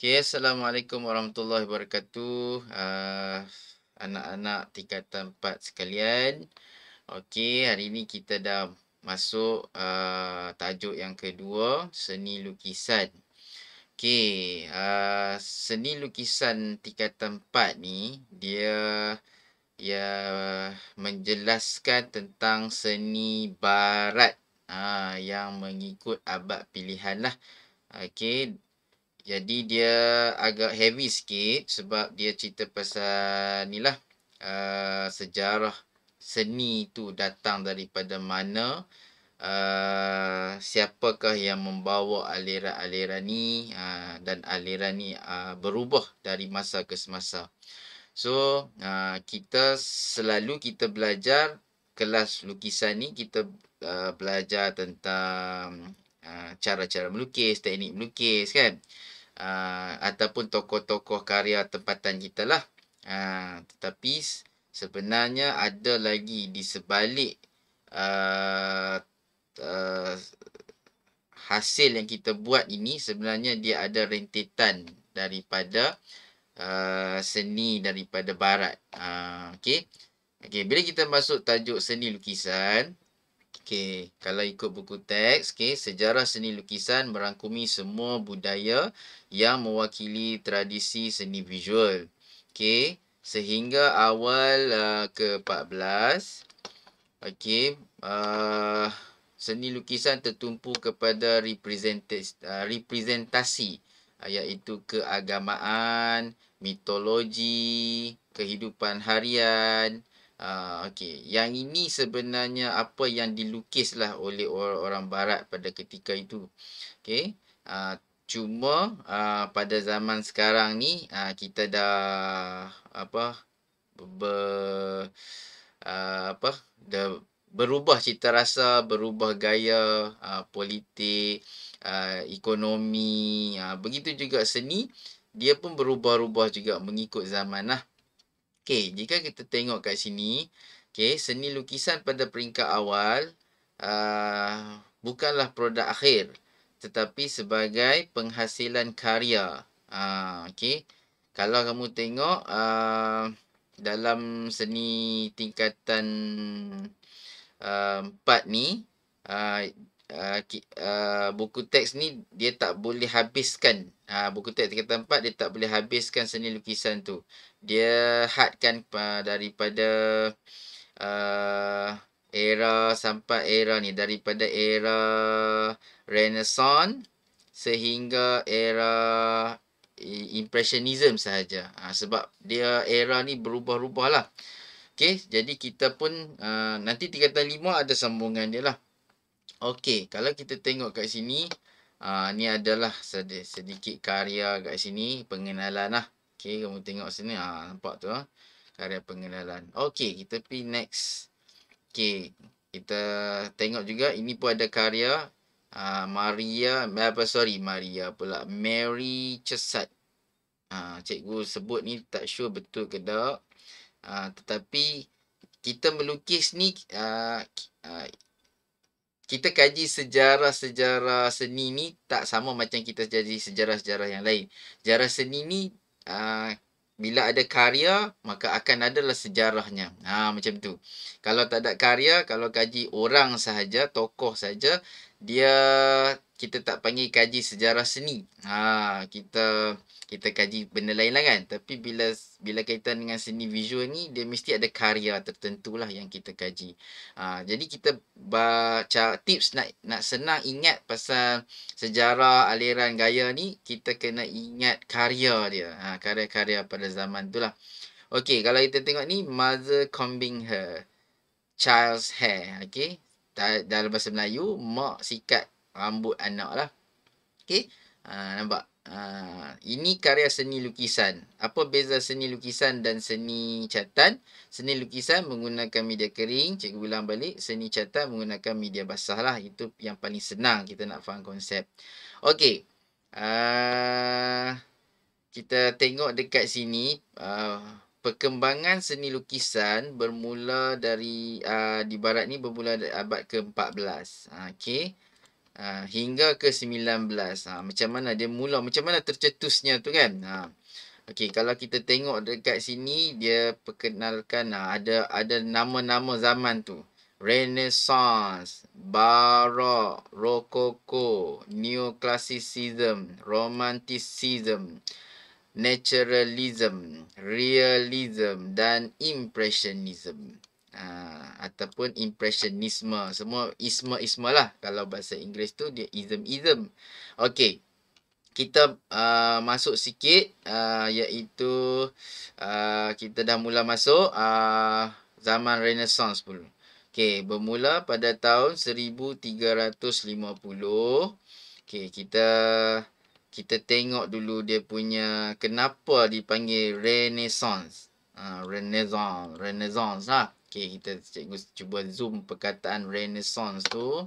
Okay, Assalamualaikum warahmatullahi wabarakatuh. Ah, anak-anak uh, tingkatan 4 sekalian. Okay, hari ini kita dah masuk uh, tajuk yang kedua, seni lukisan. Okay, uh, ah, seni lukisan tingkatan 4 ni, dia, ya menjelaskan tentang seni barat uh, yang mengikut abad pilihan lah. Okay, jadi dia agak heavy sikit sebab dia cerita pasal ni lah uh, sejarah seni tu datang daripada mana uh, siapakah yang membawa aliran-aliran ni uh, dan aliran ni uh, berubah dari masa ke semasa. So uh, kita selalu kita belajar kelas lukisan ni kita uh, belajar tentang uh, cara-cara melukis, teknik melukis kan. Uh, Ah, ataupun tokoh-tokoh karya tempatan kita lah. Uh, tetapi sebenarnya ada lagi di sebalik uh, uh, hasil yang kita buat ini sebenarnya dia ada rentetan daripada uh, seni daripada barat. Uh, okay. Okay, bila kita masuk tajuk seni lukisan, Okey, kalau ikut buku teks, okey, sejarah seni lukisan merangkumi semua budaya yang mewakili tradisi seni visual. Okey, sehingga awal uh, ke-14. Okey, uh, seni lukisan tertumpu kepada uh, representasi uh, iaitu keagamaan, mitologi, kehidupan harian, Uh, ah, okay. Yang ini sebenarnya apa yang dilukislah oleh orang-orang barat pada ketika itu. Okay. Uh, ah, cuma uh, pada zaman sekarang ni uh, kita dah apa ber, uh, apa dah berubah cita rasa, berubah gaya uh, politik, uh, ekonomi, uh, begitu juga seni dia pun berubah-ubah juga mengikut zaman lah. Okey, jika kita tengok kat sini, okey, seni lukisan pada peringkat awal uh, bukanlah produk akhir tetapi sebagai penghasilan karya. uh, okey. Kalau kamu tengok uh, dalam seni tingkatan uh, 4 ni uh, uh, uh, buku teks ni dia tak boleh habiskan. Uh, buku teks tingkat tempat dia tak boleh habiskan seni lukisan tu. Dia hadkan uh, daripada uh, era sampai era ni. Daripada era renaissance sehingga era impressionism sahaja. Ha, sebab dia era ni berubah-ubah lah. Okay, jadi kita pun uh, nanti tingkatan lima ada sambungan dia lah. Okey, kalau kita tengok kat sini, uh, ni adalah sedikit karya kat sini, pengenalan lah. Okey, kamu tengok sini, uh, nampak tu uh, karya pengenalan. Okey, kita pergi next. Okey, kita tengok juga, ini pun ada karya uh, Maria, eh, apa sorry, Maria pula, Mary Chesat. Uh, cikgu sebut ni tak sure betul ke tak. Uh, tetapi, kita melukis ni, uh, uh, kita kaji sejarah-sejarah seni ni tak sama macam kita kaji sejarah-sejarah yang lain. Sejarah seni ni uh, bila ada karya, maka akan ada lah sejarahnya. Ha, macam tu. Kalau tak ada karya, kalau kaji orang sahaja, tokoh saja, dia kita tak panggil kaji sejarah seni. Ha, kita kita kaji benda lain lah kan. Tapi bila bila kaitan dengan seni visual ni, dia mesti ada karya tertentu lah yang kita kaji. Ha, jadi kita baca tips nak nak senang ingat pasal sejarah aliran gaya ni, kita kena ingat karya dia. Ha, karya-karya pada zaman tu lah. Okay, kalau kita tengok ni, mother combing her child's hair. Okay, dalam bahasa Melayu, mak sikat rambut anak lah. Okay. Ha, nampak? Ha, ini karya seni lukisan. Apa beza seni lukisan dan seni catan? Seni lukisan menggunakan media kering. Cikgu ulang balik. Seni catan menggunakan media basah lah. Itu yang paling senang kita nak faham konsep. Okay. Ha, kita tengok dekat sini. Uh, Perkembangan seni lukisan bermula dari uh, di barat ni bermula abad ke-14. Okay? Ha, hingga ke 19. Ha, macam mana dia mula. Macam mana tercetusnya tu kan. Ha. Okey, kalau kita tengok dekat sini, dia perkenalkan ha, ada ada nama-nama zaman tu. Renaissance, Baroque, Rococo, Neoclassicism, Romanticism, Naturalism, Realism dan Impressionism. Ha, ataupun impressionisme semua isma isma lah kalau bahasa Inggeris tu dia ism ism okay kita uh, masuk sikit uh, iaitu uh, kita dah mula masuk uh, zaman renaissance pun okay bermula pada tahun 1350 okay kita kita tengok dulu dia punya kenapa dipanggil renaissance uh, renaissance renaissance lah Okay kita cikgu cuba zoom perkataan renaissance tu.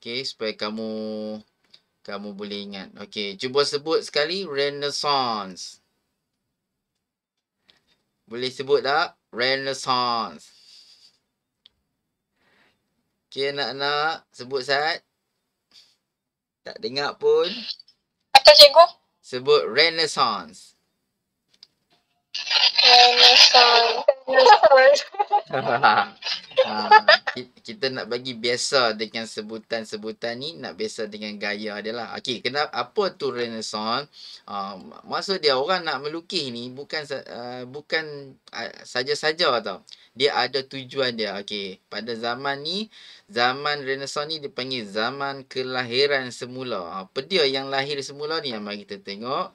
okay supaya kamu kamu boleh ingat. Okay, cuba sebut sekali renaissance. Boleh sebut tak? Renaissance. Okay anak-anak. Sebut, Sat. Tak dengar pun. Apa, cikgu? Sebut renaissance kita nak bagi biasa dengan sebutan-sebutan ni nak biasa dengan gaya dia lah. Okey, kenapa apa tu renaissance? Uh, ah, masa dia orang nak melukis ni bukan uh, bukan uh, saja-saja tau. Dia ada tujuan dia. Okay, pada zaman ni zaman renaissance ni dipanggil zaman kelahiran semula. Apa dia yang lahir semula ni yang mari kita tengok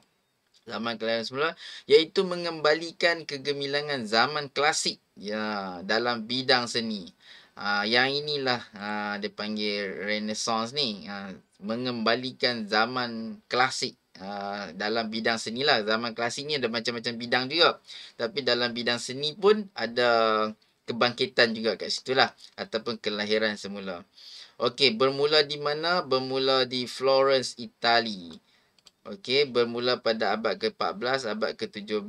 zaman kelahiran semula iaitu mengembalikan kegemilangan zaman klasik ya dalam bidang seni. Ha, yang inilah ha, dia panggil renaissance ni ha, mengembalikan zaman klasik ha, dalam bidang seni lah zaman klasik ni ada macam-macam bidang juga tapi dalam bidang seni pun ada kebangkitan juga kat situ lah ataupun kelahiran semula Okey, bermula di mana? Bermula di Florence, Itali. Okey, bermula pada abad ke-14, abad ke-17,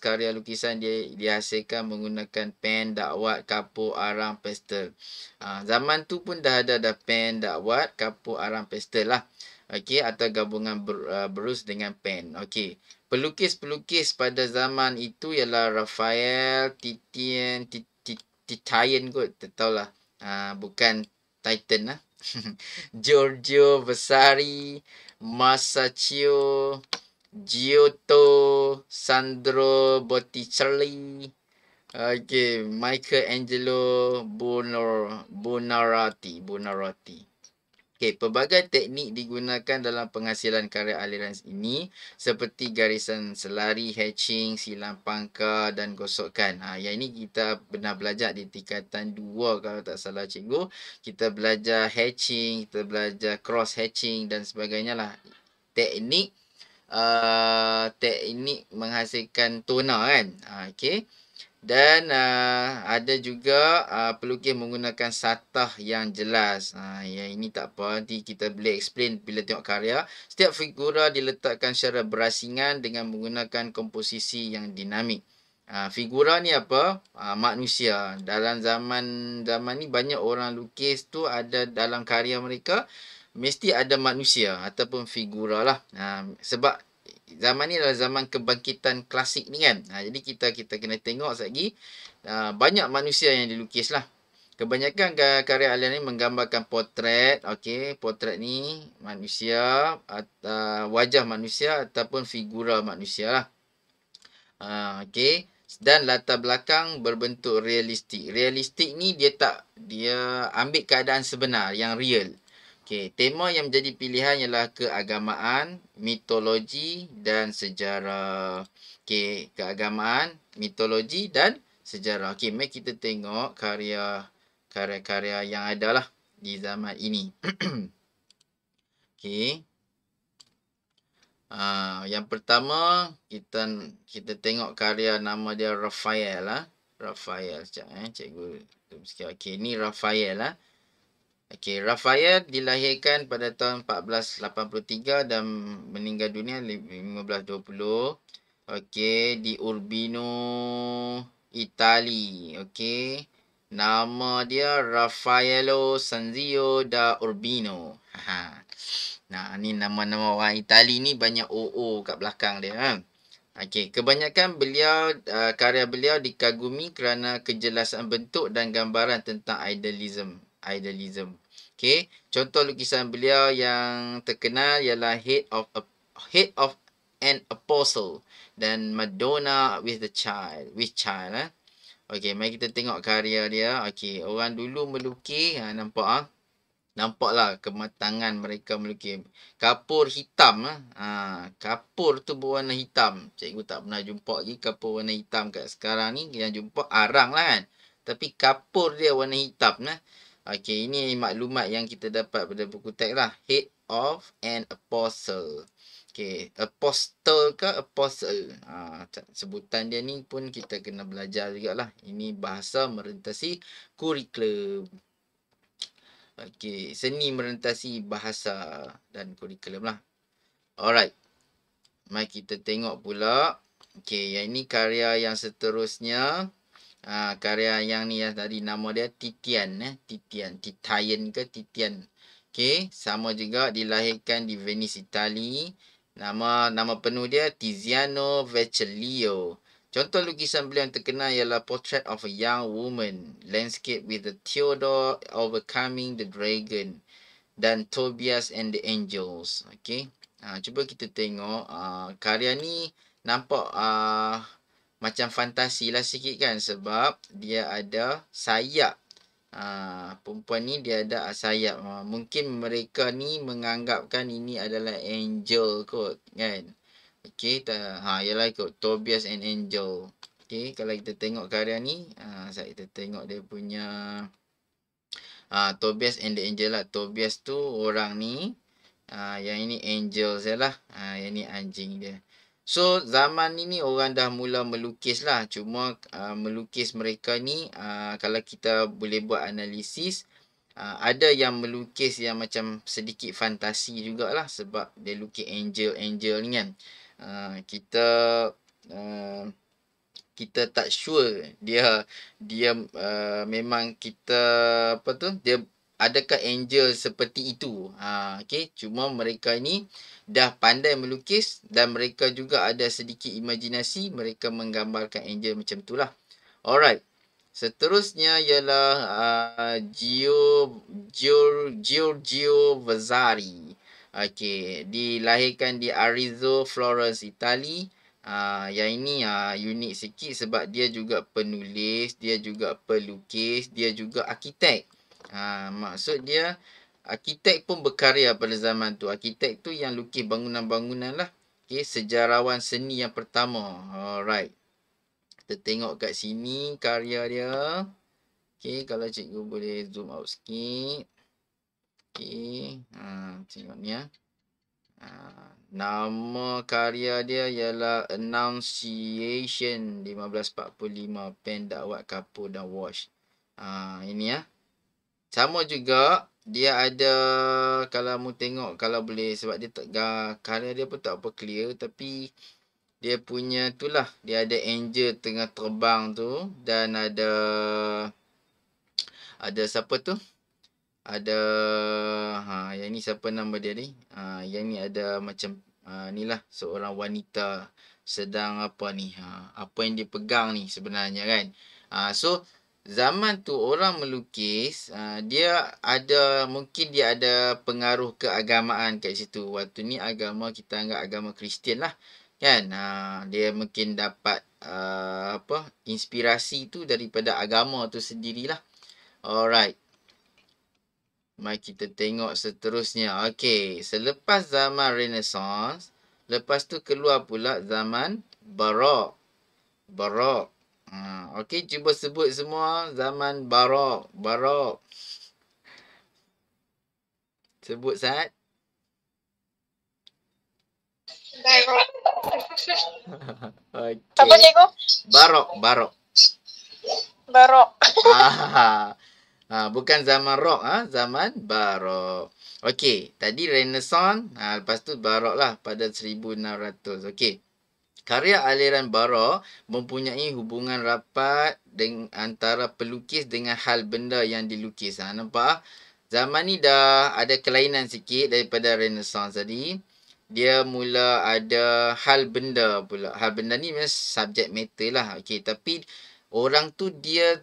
karya lukisan dia dihasilkan menggunakan pen, dakwat, kapur, arang, pastel. Ha, ah, zaman tu pun dah ada dah pen, dakwat, kapur, arang, pastel lah. Okey, atau gabungan ah, berus dengan pen. Okey, pelukis-pelukis pada zaman itu ialah Raphael, Titian, Titian kot, tak tahulah. Uh, bukan Titan lah. Giorgio Vasari, Masaccio Giotto Sandro Botticelli Okay, Michael Angelo Bonor, Bonarati, Bonarati. Okay, pelbagai teknik digunakan dalam penghasilan karya aliran ini seperti garisan selari, hatching, silang pangka dan gosokkan. Ha, yang ini kita pernah belajar di tingkatan 2 kalau tak salah cikgu. Kita belajar hatching, kita belajar cross hatching dan sebagainya lah. Teknik uh, teknik menghasilkan tona kan. Ha, okay. Dan uh, ada juga uh, pelukis menggunakan satah yang jelas. Uh, ah, yang ini tak apa. Nanti kita boleh explain bila tengok karya. Setiap figura diletakkan secara berasingan dengan menggunakan komposisi yang dinamik. Uh, figura ni apa? Uh, manusia. Dalam zaman zaman ni banyak orang lukis tu ada dalam karya mereka. Mesti ada manusia ataupun figura lah. Uh, sebab zaman ni adalah zaman kebangkitan klasik ni kan. Ha, jadi kita kita kena tengok lagi ha, banyak manusia yang dilukis lah. Kebanyakan karya Alian ni menggambarkan potret, okey, potret ni manusia, atau ha, wajah manusia ataupun figura manusia lah. Uh, okey, dan latar belakang berbentuk realistik. Realistik ni dia tak, dia ambil keadaan sebenar yang real. Okey, tema yang menjadi pilihan ialah keagamaan, mitologi dan sejarah. Okey, keagamaan, mitologi dan sejarah. Okey, mari kita tengok karya karya-karya yang ada lah di zaman ini. Okey. Uh, yang pertama kita kita tengok karya nama dia Rafael lah. Rafael cak eh cikgu. Okey, ni Rafael lah. Eh. Okey, Rafael dilahirkan pada tahun 1483 dan meninggal dunia 1520. Okey, di Urbino, Itali. Okey. Nama dia Raffaello Sanzio da Urbino. Ha. Nah, ni nama-nama orang Itali ni banyak OO kat belakang dia. Ha. Okey, kebanyakan beliau uh, karya beliau dikagumi kerana kejelasan bentuk dan gambaran tentang idealism idealism. Okay, contoh lukisan beliau yang terkenal ialah Head of a Head of an Apostle dan Madonna with the Child, with Child. Eh? Okay, mari kita tengok karya dia. Okay, orang dulu melukis, ha, nampak ah. Ha? Nampaklah kematangan mereka melukis. Kapur hitam. Eh. Ha, kapur tu berwarna hitam. Cikgu tak pernah jumpa lagi kapur warna hitam kat sekarang ni. Yang jumpa arang lah kan. Tapi kapur dia warna hitam. Nah. Eh. Okay, ini maklumat yang kita dapat pada buku teks lah. Head of an apostle. Okay, apostle ke apostle? Ha, sebutan dia ni pun kita kena belajar juga lah. Ini bahasa merentasi kurikulum. Okay, seni merentasi bahasa dan kurikulum lah. Alright. Mari kita tengok pula. Okay, yang ini karya yang seterusnya ha, karya yang ni yang lah tadi nama dia Titian eh Titian Titian ke Titian okey sama juga dilahirkan di Venice Itali nama nama penuh dia Tiziano Vecellio contoh lukisan beliau yang terkenal ialah Portrait of a Young Woman Landscape with the Theodore Overcoming the Dragon dan Tobias and the Angels okey ha, cuba kita tengok uh, karya ni nampak uh, macam fantasi lah sikit kan sebab dia ada sayap. Ha, perempuan ni dia ada sayap. Ha, mungkin mereka ni menganggapkan ini adalah angel kot kan. Okey, ta- ha, ialah kot Tobias and Angel. Okey, kalau kita tengok karya ni, ha, saat kita tengok dia punya ha, Tobias and the Angel lah. Tobias tu orang ni, ha, yang ini angel je lah. Ha, yang ni anjing dia. So zaman ini orang dah mula melukis lah. Cuma uh, melukis mereka ni uh, kalau kita boleh buat analisis. Uh, ada yang melukis yang macam sedikit fantasi jugalah. Sebab dia lukis angel-angel ni kan. Uh, kita... Uh, kita tak sure dia dia uh, memang kita apa tu dia adakah angel seperti itu ha uh, okey cuma mereka ni dah pandai melukis dan mereka juga ada sedikit imajinasi mereka menggambarkan angel macam itulah. Alright. Seterusnya ialah uh, Gio Gio Gio Vasari. Okey, dilahirkan di Arizo Florence, Itali. Uh, yang ini uh, unik sikit sebab dia juga penulis, dia juga pelukis, dia juga arkitek. Uh, maksud dia Arkitek pun berkarya pada zaman tu. Arkitek tu yang lukis bangunan-bangunan lah. Okay, sejarawan seni yang pertama. Alright. Kita tengok kat sini karya dia. Okay, kalau cikgu boleh zoom out sikit. Okay, ha, tengok ni ya. Ha. Nama karya dia ialah Annunciation 1545 Pen Dakwat Kapur dan Wash. Ha, ini ya. Sama juga dia ada kalau mu tengok kalau boleh sebab dia tak tegar dia pun tak apa clear tapi dia punya tu lah dia ada angel tengah terbang tu dan ada ada siapa tu ada ha yang ni siapa nama dia ni ha yang ni ada macam ha, lah seorang wanita sedang apa ni ha apa yang dia pegang ni sebenarnya kan ha so zaman tu orang melukis, uh, dia ada, mungkin dia ada pengaruh keagamaan kat situ. Waktu ni agama kita anggap agama Kristian lah. Kan? Uh, dia mungkin dapat uh, apa inspirasi tu daripada agama tu sendirilah. Alright. Mari kita tengok seterusnya. Okay. Selepas zaman Renaissance, lepas tu keluar pula zaman Barok. Barok. Ha, okey, cuba sebut semua zaman barok. Barok. Sebut saat. Barok. Apa cikgu? Barok, barok. Barok. Ah, ha, ha, bukan zaman rock, ah zaman barok. Okey, tadi renaissance, Ah lepas tu barok lah pada 1600. Okey. Karya aliran bara mempunyai hubungan rapat dengan antara pelukis dengan hal benda yang dilukis. Ha, nampak? Zaman ni dah ada kelainan sikit daripada renaissance tadi. Dia mula ada hal benda pula. Hal benda ni memang subjek matter lah. Okay, tapi orang tu dia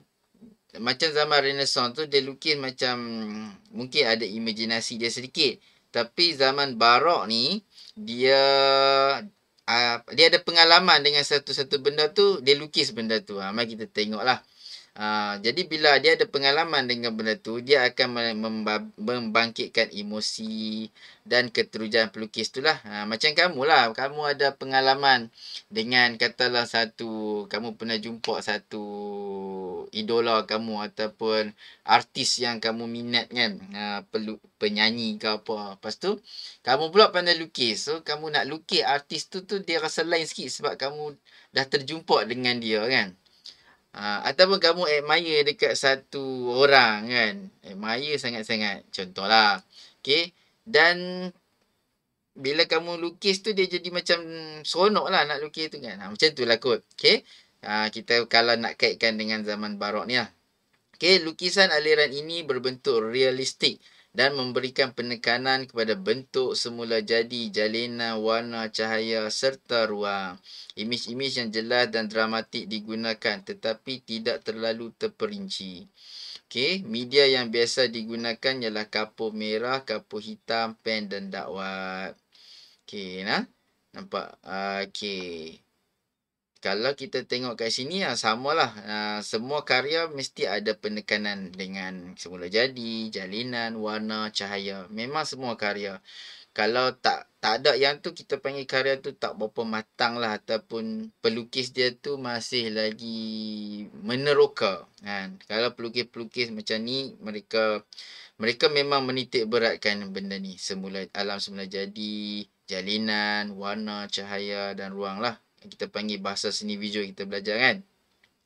macam zaman renaissance tu dia lukis macam mungkin ada imajinasi dia sedikit. Tapi zaman barok ni dia uh, dia ada pengalaman dengan satu-satu benda tu, dia lukis benda tu. Ha, mari kita tengoklah. Ha, jadi bila dia ada pengalaman dengan benda tu, dia akan membangkitkan emosi dan keterujaan pelukis tu lah. Ha, macam kamu lah, kamu ada pengalaman dengan katalah satu, kamu pernah jumpa satu idola kamu ataupun artis yang kamu minat kan, ha, pelu, penyanyi ke apa. Lepas tu, kamu pula pandai lukis. So, kamu nak lukis artis tu tu dia rasa lain sikit sebab kamu dah terjumpa dengan dia kan. Ha, ataupun kamu admire dekat satu orang kan. Admire sangat-sangat. Contohlah. Okay. Dan bila kamu lukis tu dia jadi macam seronok lah nak lukis tu kan. Ha, macam tu lah kot. Okay. Ha, kita kalau nak kaitkan dengan zaman barok ni lah. Okay. Lukisan aliran ini berbentuk realistik. Realistik dan memberikan penekanan kepada bentuk semula jadi jalinan warna cahaya serta ruang. Imej-imej yang jelas dan dramatik digunakan tetapi tidak terlalu terperinci. Okay, media yang biasa digunakan ialah kapur merah, kapur hitam, pen dan dakwat. Okay, nah? nampak? Ah, okay kalau kita tengok kat sini ya samalah ah, semua karya mesti ada penekanan dengan semula jadi, jalinan, warna, cahaya. Memang semua karya kalau tak tak ada yang tu kita panggil karya tu tak berapa matang lah ataupun pelukis dia tu masih lagi meneroka kan kalau pelukis-pelukis macam ni mereka mereka memang menitik beratkan benda ni semula alam semula jadi jalinan warna cahaya dan ruang lah kita panggil bahasa seni video kita belajar kan.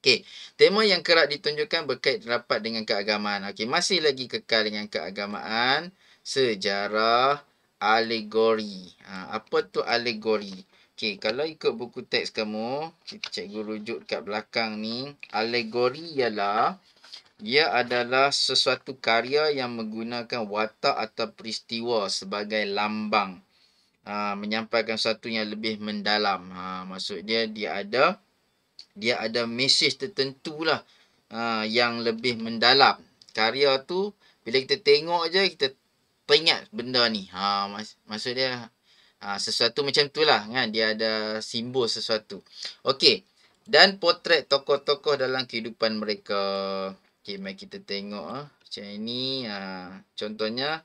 Okey, tema yang kerap ditunjukkan berkait rapat dengan keagamaan. Okey, masih lagi kekal dengan keagamaan, sejarah, alegori. Ha, apa tu alegori? Okey, kalau ikut buku teks kamu, cikgu rujuk kat belakang ni, alegori ialah ia adalah sesuatu karya yang menggunakan watak atau peristiwa sebagai lambang. Ha, menyampaikan satu yang lebih mendalam. Ha, maksud dia dia ada dia ada mesej tertentu lah ha, yang lebih mendalam. Karya tu bila kita tengok aja kita teringat benda ni. Ha, mak, maksud dia ha, sesuatu macam tu lah kan. Dia ada simbol sesuatu. Okey. Dan potret tokoh-tokoh dalam kehidupan mereka. Okey, mari kita tengok. Ah. Macam ini. Ah. contohnya.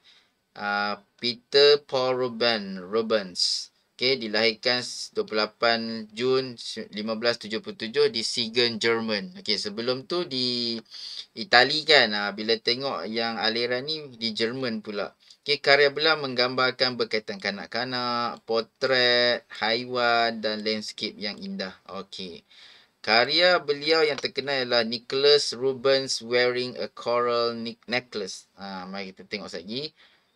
Ah, Peter Paul Ruben, Rubens. Okay, dilahirkan 28 Jun 1577 di Siegen, Jerman. Okay, sebelum tu di Itali kan. Ha, bila tengok yang aliran ni di Jerman pula. Okay, karya belah menggambarkan berkaitan kanak-kanak, potret, haiwan dan landscape yang indah. Okay. Karya beliau yang terkenal ialah Nicholas Rubens wearing a coral necklace. Ha, mari kita tengok sekejap lagi.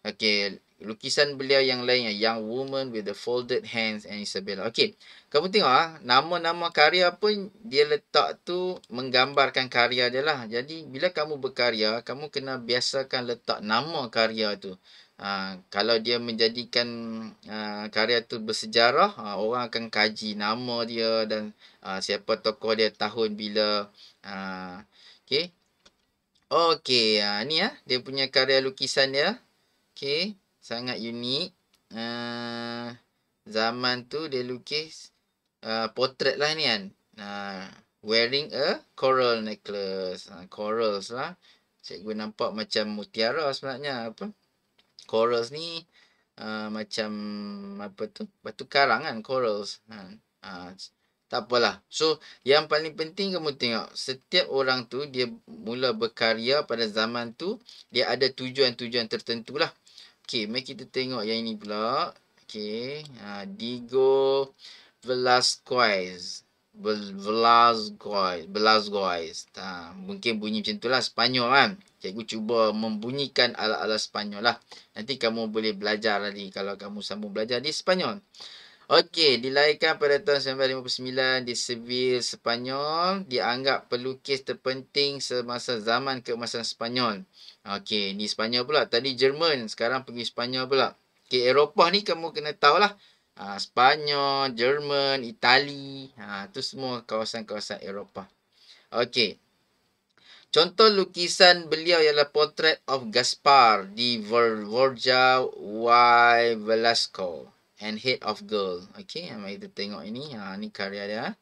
Okay, Lukisan beliau yang lain, Young Woman with the Folded Hands and Isabella. Okey, kamu tengok ah nama-nama karya pun dia letak tu menggambarkan karya dia lah. Jadi, bila kamu berkarya, kamu kena biasakan letak nama karya tu. Ha, kalau dia menjadikan ha, karya tu bersejarah, ha, orang akan kaji nama dia dan ha, siapa tokoh dia tahun bila. Ha, Okey. Okey, ni ya ha, dia punya karya lukisan dia. Okey sangat unik. Uh, zaman tu dia lukis uh, ah, portrait lah ni kan. Uh, wearing a coral necklace. Uh, corals lah. Cikgu nampak macam mutiara sebenarnya. Apa? Corals ni uh, macam apa tu? Batu karang kan corals. Uh, uh, tak apalah. So, yang paling penting kamu tengok. Setiap orang tu, dia mula berkarya pada zaman tu. Dia ada tujuan-tujuan tertentu lah. Okay, mari kita tengok yang ini pula. Okay, uh, ha, Diego Velasquez. Velasquez. Velasquez. Ha, mungkin bunyi macam tu lah. Sepanyol kan. Cikgu cuba membunyikan ala-ala Spanyol lah. Nanti kamu boleh belajar lagi kalau kamu sambung belajar di Spanyol. Okey, dilahirkan pada tahun 1959 di Seville, Spanyol, Dianggap pelukis terpenting semasa zaman keemasan Sepanyol. Okey, ni Sepanyol pula. Tadi Jerman, sekarang pergi Sepanyol pula. Okey, Eropah ni kamu kena tahulah. Ha, Sepanyol, Jerman, Itali. Ha, tu semua kawasan-kawasan Eropah. Okey. Contoh lukisan beliau ialah Portrait of Gaspar di Vorgia Y. Velasco and Head of Girl. Okey, mari kita tengok ini. Ha, ini karya dia. Ha.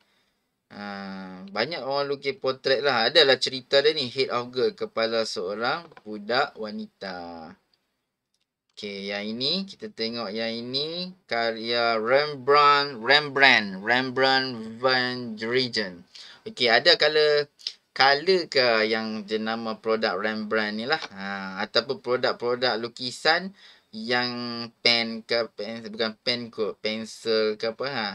Ah, banyak orang lukis potret lah. Adalah cerita dia ni. Head of girl. Kepala seorang budak wanita. Okay, yang ini. Kita tengok yang ini. Karya Rembrandt. Rembrandt. Rembrandt Van Dregen. Okay, ada kala color ke yang jenama produk Rembrandt ni lah. Ha, ataupun produk-produk lukisan yang pen ke pen bukan pen ke pencil ke apa ha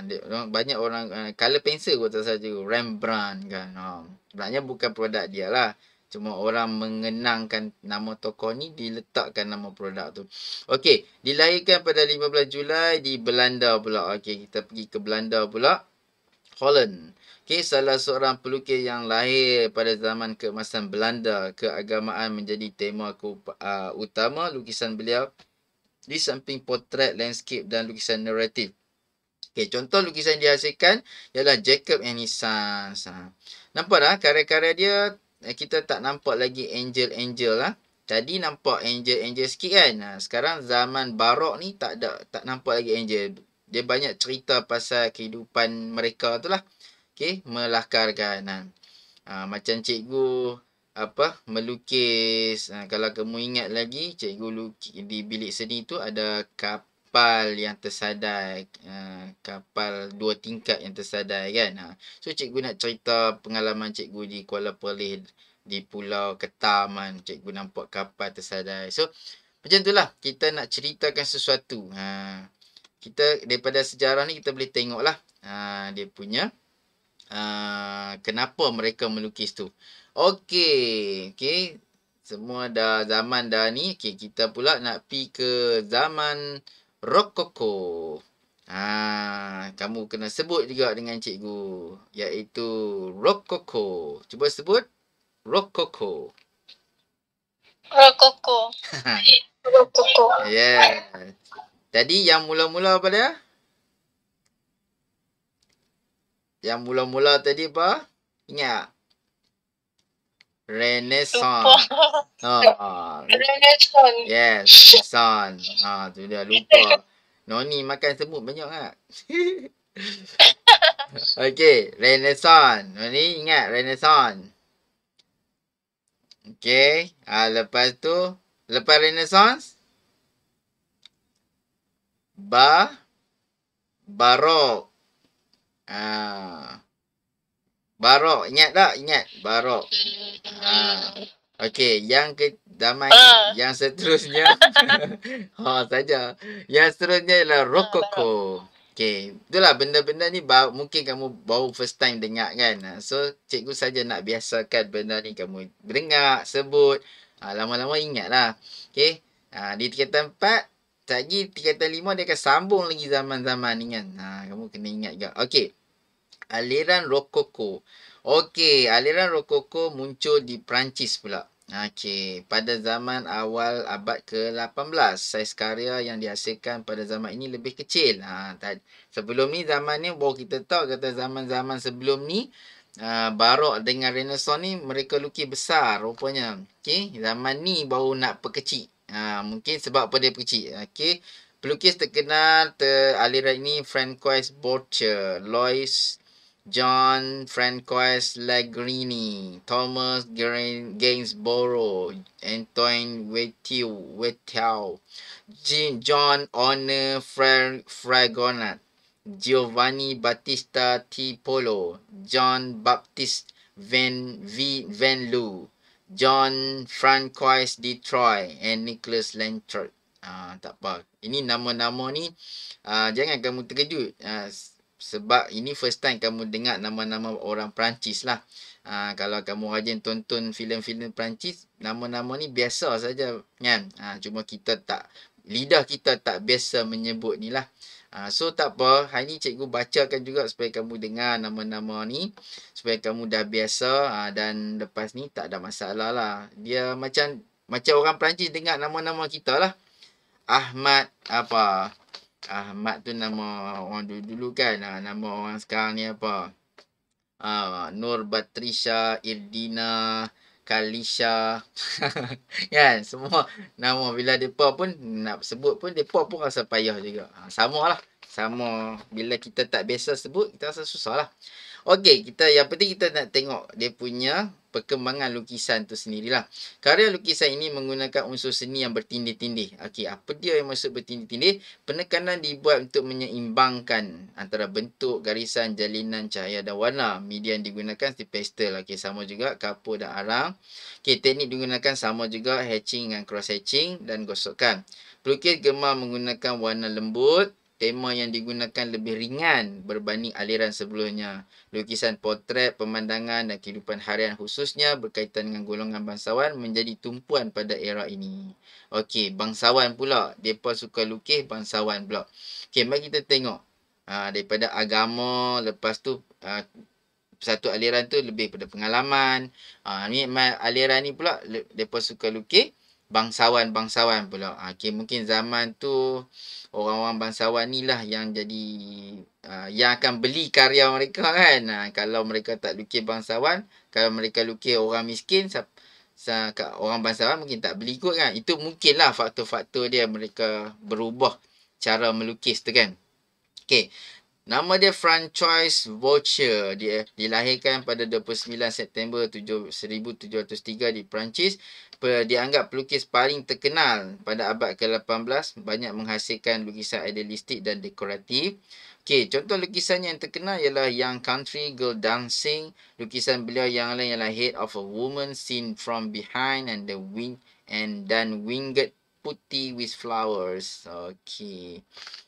banyak orang uh, ha, color pencil kot saja Rembrandt kan ha sebenarnya bukan produk dia lah cuma orang mengenangkan nama tokoh ni diletakkan nama produk tu okey dilahirkan pada 15 Julai di Belanda pula okey kita pergi ke Belanda pula Holland Okay, salah seorang pelukis yang lahir pada zaman keemasan Belanda, keagamaan menjadi tema uh, utama lukisan beliau di samping potret, landscape dan lukisan naratif. Okay, contoh lukisan dihasilkan ialah Jacob and his sons. Ha. Nampak dah karya-karya dia eh, kita tak nampak lagi angel-angel lah. Tadi nampak angel-angel sikit kan. Ha, sekarang zaman barok ni tak ada tak nampak lagi angel. Dia banyak cerita pasal kehidupan mereka tu lah. Okay, melakarkan. Ha, ha macam cikgu apa melukis ha, kalau kamu ingat lagi cikgu lukis, di bilik seni tu ada kapal yang tersadai ha, kapal dua tingkat yang tersadai kan ha. so cikgu nak cerita pengalaman cikgu di Kuala Perlis di pulau Ketaman cikgu nampak kapal tersadai so macam itulah kita nak ceritakan sesuatu ha kita daripada sejarah ni kita boleh tengoklah ha dia punya ha, kenapa mereka melukis tu Okey. Okey. Semua dah zaman dah ni. Okey, kita pula nak pi ke zaman Rokoko. Ha, kamu kena sebut juga dengan cikgu. Iaitu Rokoko. Cuba sebut. Rokoko. Rokoko. Rokoko. Yeah. Tadi yang mula-mula apa dia? Yang mula-mula tadi apa? Ingat Renaissance. Lupa. Oh, Renaissance. Yes, Renaissance. Ha, ah, tu dia lupa. Noni makan semut banyak kan? okay, Renaissance. Noni ingat Renaissance. Okay, ah, lepas tu. Lepas Renaissance. Ba. Barok. Ah. Barok. Ingat tak? Ingat. Barok. Ha. Okey. Yang ke... Damai. Uh. Yang seterusnya. ha, saja. Yang seterusnya ialah ah, Rokoko. Okey. Itulah benda-benda ni baru, mungkin kamu baru first time dengar kan. So, cikgu saja nak biasakan benda ni kamu dengar, sebut. Ha, lama-lama ingatlah. Okey. Ha, di tingkatan empat, tak lagi tingkatan lima dia akan sambung lagi zaman-zaman ni kan. Ha, kamu kena ingat juga. Okey aliran rokoko. Okey, aliran rokoko muncul di Perancis pula. Okey, pada zaman awal abad ke-18, saiz karya yang dihasilkan pada zaman ini lebih kecil. Ha, tak, sebelum ni zaman ni, bawa kita tahu kata zaman-zaman sebelum ni, Uh, barok dengan renaissance ni mereka lukis besar rupanya okey zaman ni baru nak perkecil uh, mungkin sebab apa dia perkecil okey pelukis terkenal ter aliran ini Francois Boucher Louis John Francois Lagrini, Thomas Gainsborough, Antoine Wetiu, Wetiao, John Honor Fer Fragonat, Giovanni Battista Tipolo, John Baptist Van, v Van Loo, John Francois Detroit, and Nicholas Lentert. Ah, uh, tak apa. Ini nama-nama ni, uh, jangan kamu terkejut. Uh, sebab ini first time kamu dengar nama-nama orang Perancis lah. Ha, kalau kamu rajin tonton filem-filem Perancis, nama-nama ni biasa saja kan. Ha, cuma kita tak, lidah kita tak biasa menyebut ni lah. Ha, so tak apa, hari ni cikgu bacakan juga supaya kamu dengar nama-nama ni. Supaya kamu dah biasa ha, dan lepas ni tak ada masalah lah. Dia macam macam orang Perancis dengar nama-nama kita lah. Ahmad apa... Ah, Mat tu nama orang dulu, -dulu kan. Ah, nama orang sekarang ni apa? Ah, Nur Batrisha, Irdina, Kalisha. kan? Semua nama. Bila mereka pun nak sebut pun, mereka pun rasa payah juga. Ah, sama lah. Sama. Bila kita tak biasa sebut, kita rasa susah lah. Okay, kita, yang penting kita nak tengok dia punya perkembangan lukisan tu sendirilah. Karya lukisan ini menggunakan unsur seni yang bertindih-tindih. Okey, apa dia yang maksud bertindih-tindih? Penekanan dibuat untuk menyeimbangkan antara bentuk, garisan, jalinan, cahaya dan warna. Media yang digunakan seperti pastel. Okey, sama juga kapur dan arang. Okey, teknik digunakan sama juga hatching dan cross hatching dan gosokkan. Pelukis gemar menggunakan warna lembut tema yang digunakan lebih ringan berbanding aliran sebelumnya. Lukisan potret, pemandangan dan kehidupan harian khususnya berkaitan dengan golongan bangsawan menjadi tumpuan pada era ini. Okey, bangsawan pula. Mereka suka lukis bangsawan pula. Okey, mari kita tengok. Ha, daripada agama, lepas tu ha, satu aliran tu lebih pada pengalaman. Ha, ni, aliran ni pula, mereka suka lukis bangsawan-bangsawan pula. Ha, okay, mungkin zaman tu orang-orang bangsawan ni lah yang jadi uh, yang akan beli karya mereka kan. Ha, kalau mereka tak lukis bangsawan, kalau mereka lukis orang miskin, sa, sa, orang bangsawan mungkin tak beli kot kan. Itu mungkinlah faktor-faktor dia mereka berubah cara melukis tu kan. Okay. Nama dia Franchise Voucher. Dia dilahirkan pada 29 September 1703 di Perancis. Dianggap pelukis paling terkenal pada abad ke-18. Banyak menghasilkan lukisan idealistik dan dekoratif. Okay, contoh lukisannya yang terkenal ialah Young Country Girl Dancing. Lukisan beliau yang lain ialah Head of a Woman Seen from Behind and the Wing and dan Winged Putti with Flowers. Okay.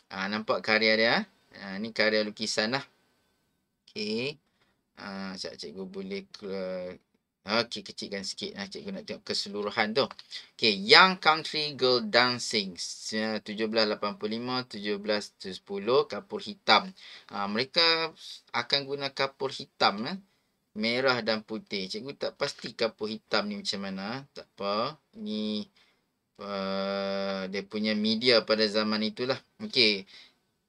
Ah, nampak karya dia? Ah? Ha, ni karya lukisan lah. Okey. Ha, sekejap cikgu boleh uh, ah, okay, kecilkan sikit. Ha, cikgu nak tengok keseluruhan tu. Okay, Young Country Girl Dancing. 1785, 1710. Kapur hitam. Ha, mereka akan guna kapur hitam. Eh? Merah dan putih. Cikgu tak pasti kapur hitam ni macam mana. Eh? Tak apa. Ni uh, dia punya media pada zaman itulah. Okey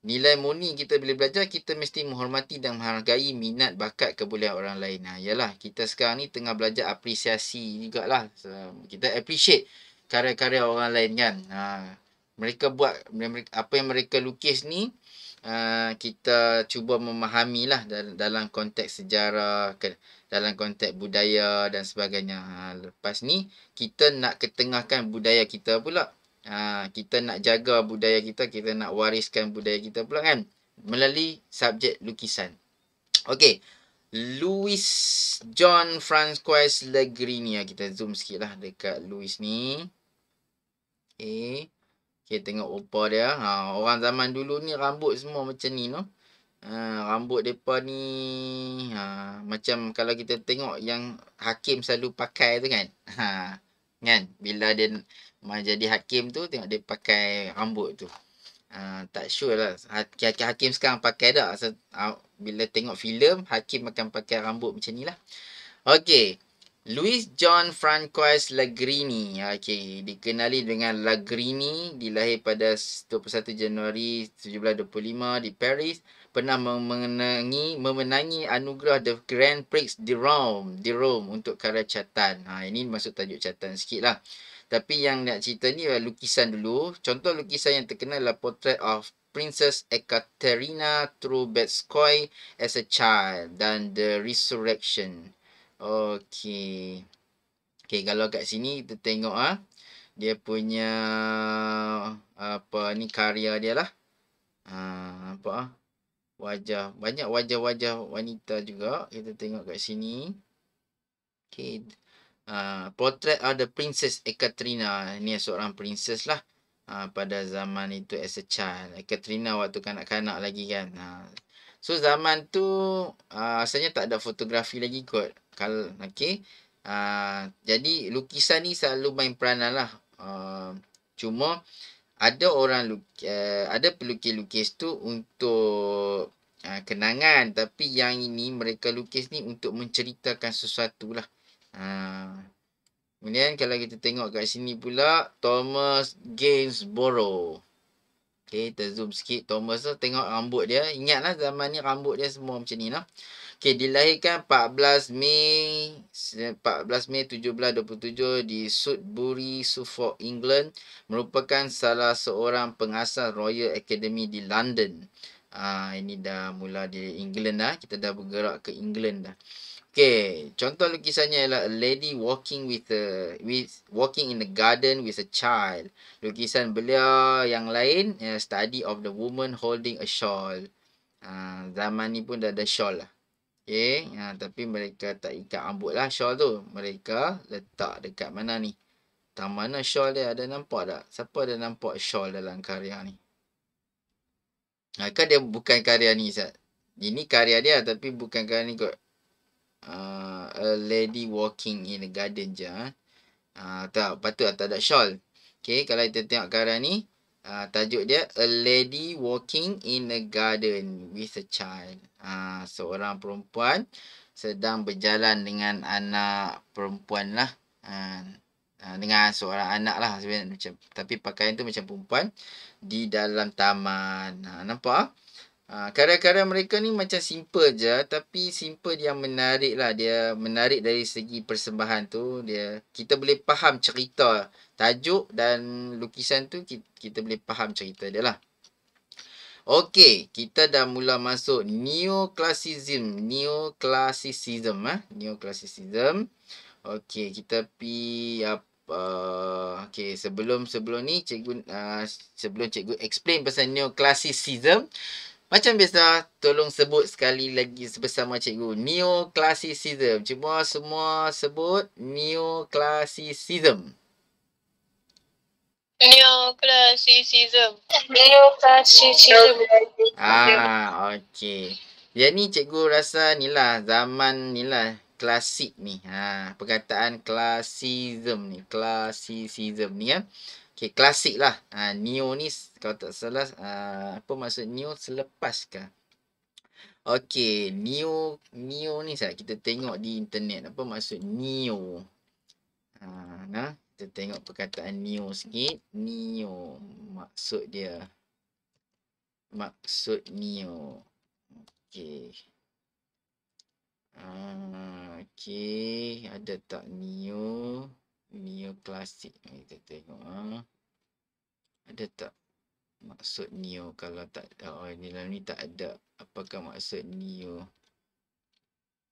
nilai murni kita bila belajar kita mesti menghormati dan menghargai minat bakat kebolehan orang lain ha yalah kita sekarang ni tengah belajar apresiasi jugalah so, kita appreciate karya-karya orang lain kan ha mereka buat apa yang mereka lukis ni Uh, kita cuba memahami lah dalam konteks sejarah, dalam konteks budaya dan sebagainya. Ha, lepas ni, kita nak ketengahkan budaya kita pula ha, kita nak jaga budaya kita, kita nak wariskan budaya kita pula kan melalui subjek lukisan. Okey. Louis John Francois Legrinia ya, kita zoom sikitlah dekat Louis ni. Eh okay. kita tengok rupa dia. Ha, orang zaman dulu ni rambut semua macam ni noh. Ha, rambut depa ni ha, macam kalau kita tengok yang hakim selalu pakai tu kan. Ha kan bila dia jadi hakim tu tengok dia pakai rambut tu. Uh, tak sure lah. Hakim, hakim sekarang pakai tak? So, uh, ah, bila tengok filem, hakim akan pakai rambut macam ni lah. Okay. Louis John Francois Lagrini. Okay. Dikenali dengan Lagrini. Dilahir pada 21 Januari 1725 di Paris. Pernah memenangi, memenangi anugerah The Grand Prix di Rome, di Rome untuk karya catan. Ha, ini masuk tajuk catan sikit lah. Tapi yang nak cerita ni adalah lukisan dulu. Contoh lukisan yang terkenal adalah Portrait of Princess Ekaterina Trubetskoy as a Child dan The Resurrection. Okay. Okay, kalau kat sini kita tengok ah ha? Dia punya apa ni karya dia lah. Ha, apa ha? Wajah. Banyak wajah-wajah wanita juga. Kita tengok kat sini. Okay uh, Portrait of the Princess Ekaterina Ini seorang princess lah uh, Pada zaman itu as a child Ekaterina waktu kanak-kanak lagi kan uh, So zaman tu uh, Asalnya tak ada fotografi lagi kot Kal Okay uh, Jadi lukisan ni selalu main peranan lah uh, Cuma ada orang uh, ada pelukis-lukis tu untuk uh, kenangan tapi yang ini mereka lukis ni untuk menceritakan sesuatu lah Ha. Kemudian kalau kita tengok kat sini pula Thomas Gainsborough. Okay, kita zoom sikit Thomas tu tengok rambut dia. Ingatlah zaman ni rambut dia semua macam ni lah. Okay, dilahirkan 14 Mei 14 Mei 1727 di Sudbury, Suffolk, England. Merupakan salah seorang pengasas Royal Academy di London. Ah uh, ini dah mula di England dah. Kita dah bergerak ke England dah. Okay, contoh lukisannya ialah a lady walking with a with walking in the garden with a child. Lukisan beliau yang lain, uh, study of the woman holding a shawl. Uh, zaman ni pun dah ada shawl lah. Okay, uh, tapi mereka tak ikat ambut lah shawl tu. Mereka letak dekat mana ni? Tak mana shawl dia ada nampak tak? Siapa ada nampak shawl dalam karya ni? Adakah ha, dia bukan karya ni, Zat? Ini karya dia tapi bukan karya ni kot uh, a lady walking in the garden je. Uh. Uh, tak, patut atau lah, tak shawl. Okay, kalau kita tengok sekarang ni, uh, tajuk dia, A Lady Walking in a Garden with a Child. Uh, seorang perempuan sedang berjalan dengan anak perempuan lah. Uh, dengan seorang anak lah sebenarnya. Macam, tapi pakaian tu macam perempuan di dalam taman. Uh, Nampak? Ha, karya-karya mereka ni macam simple je tapi simple dia menarik lah dia menarik dari segi persembahan tu dia kita boleh faham cerita tajuk dan lukisan tu kita, kita boleh faham cerita dia lah Okey, kita dah mula masuk neoclassicism, neoclassicism ah, ha? neoclassicism. Okey, kita pi apa uh, okey, sebelum sebelum ni cikgu uh, sebelum cikgu explain pasal neoclassicism, macam biasa, tolong sebut sekali lagi macam cikgu. Neoclassicism. Cuma semua sebut Neoclassicism. Neoclassicism. Neoclassicism. Ah, okey. Yang ni cikgu rasa ni lah, zaman ni lah, klasik ni. Ha, perkataan klasism ni, klasicism ni Ya? Okay, klasik lah. Uh, ha, Neo ni kalau tak salah, uh, apa maksud Neo selepas ke? Okay, Neo, Neo ni sah, kita tengok di internet. Apa maksud Neo? Uh, ha, nah, kita tengok perkataan Neo sikit. Neo, maksud dia. Maksud Neo. Okay. ah, okay, ada tak Neo? Neo Classic. Kita tengok. Ha? Ada tak? Maksud Neo kalau tak oh, ni dalam ni tak ada. Apakah maksud Neo?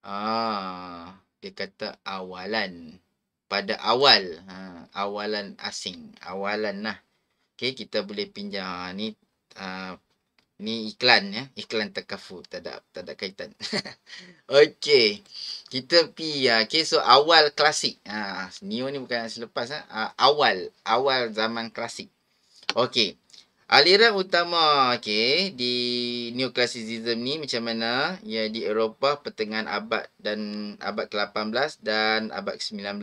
Ah, dia kata awalan. Pada awal. Ha, awalan asing. Awalan lah. Okay, kita boleh pinjam. Ha, ni uh, Ni iklan ya. Iklan takafu. Tak ada, tak ada kaitan. okay. Kita pi ya. Okay. So awal klasik. Ha, Neo ni bukan selepas. Ha. Ah. Ah, ha, awal. Awal zaman klasik. okey Aliran utama okay, di neoklasisism ni macam mana? Ya di Eropah pertengahan abad dan abad ke-18 dan abad ke-19.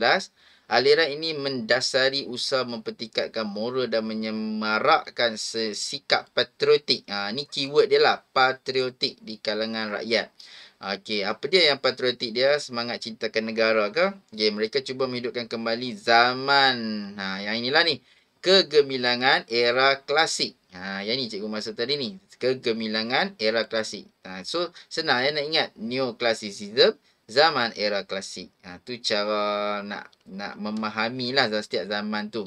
Aliran ini mendasari usaha mempertikatkan moral dan menyemarakkan sikap patriotik. Ha, ini keyword dia lah, patriotik di kalangan rakyat. Okey, apa dia yang patriotik dia? Semangat cintakan negara ke? Okay, mereka cuba menghidupkan kembali zaman. Ha, yang inilah ni, kegemilangan era klasik. Ha, yang ni cikgu masa tadi ni, kegemilangan era klasik. Ha, so, senang ya nak ingat, neoklasicism zaman era klasik. Ha, tu cara nak nak memahami lah setiap zaman tu.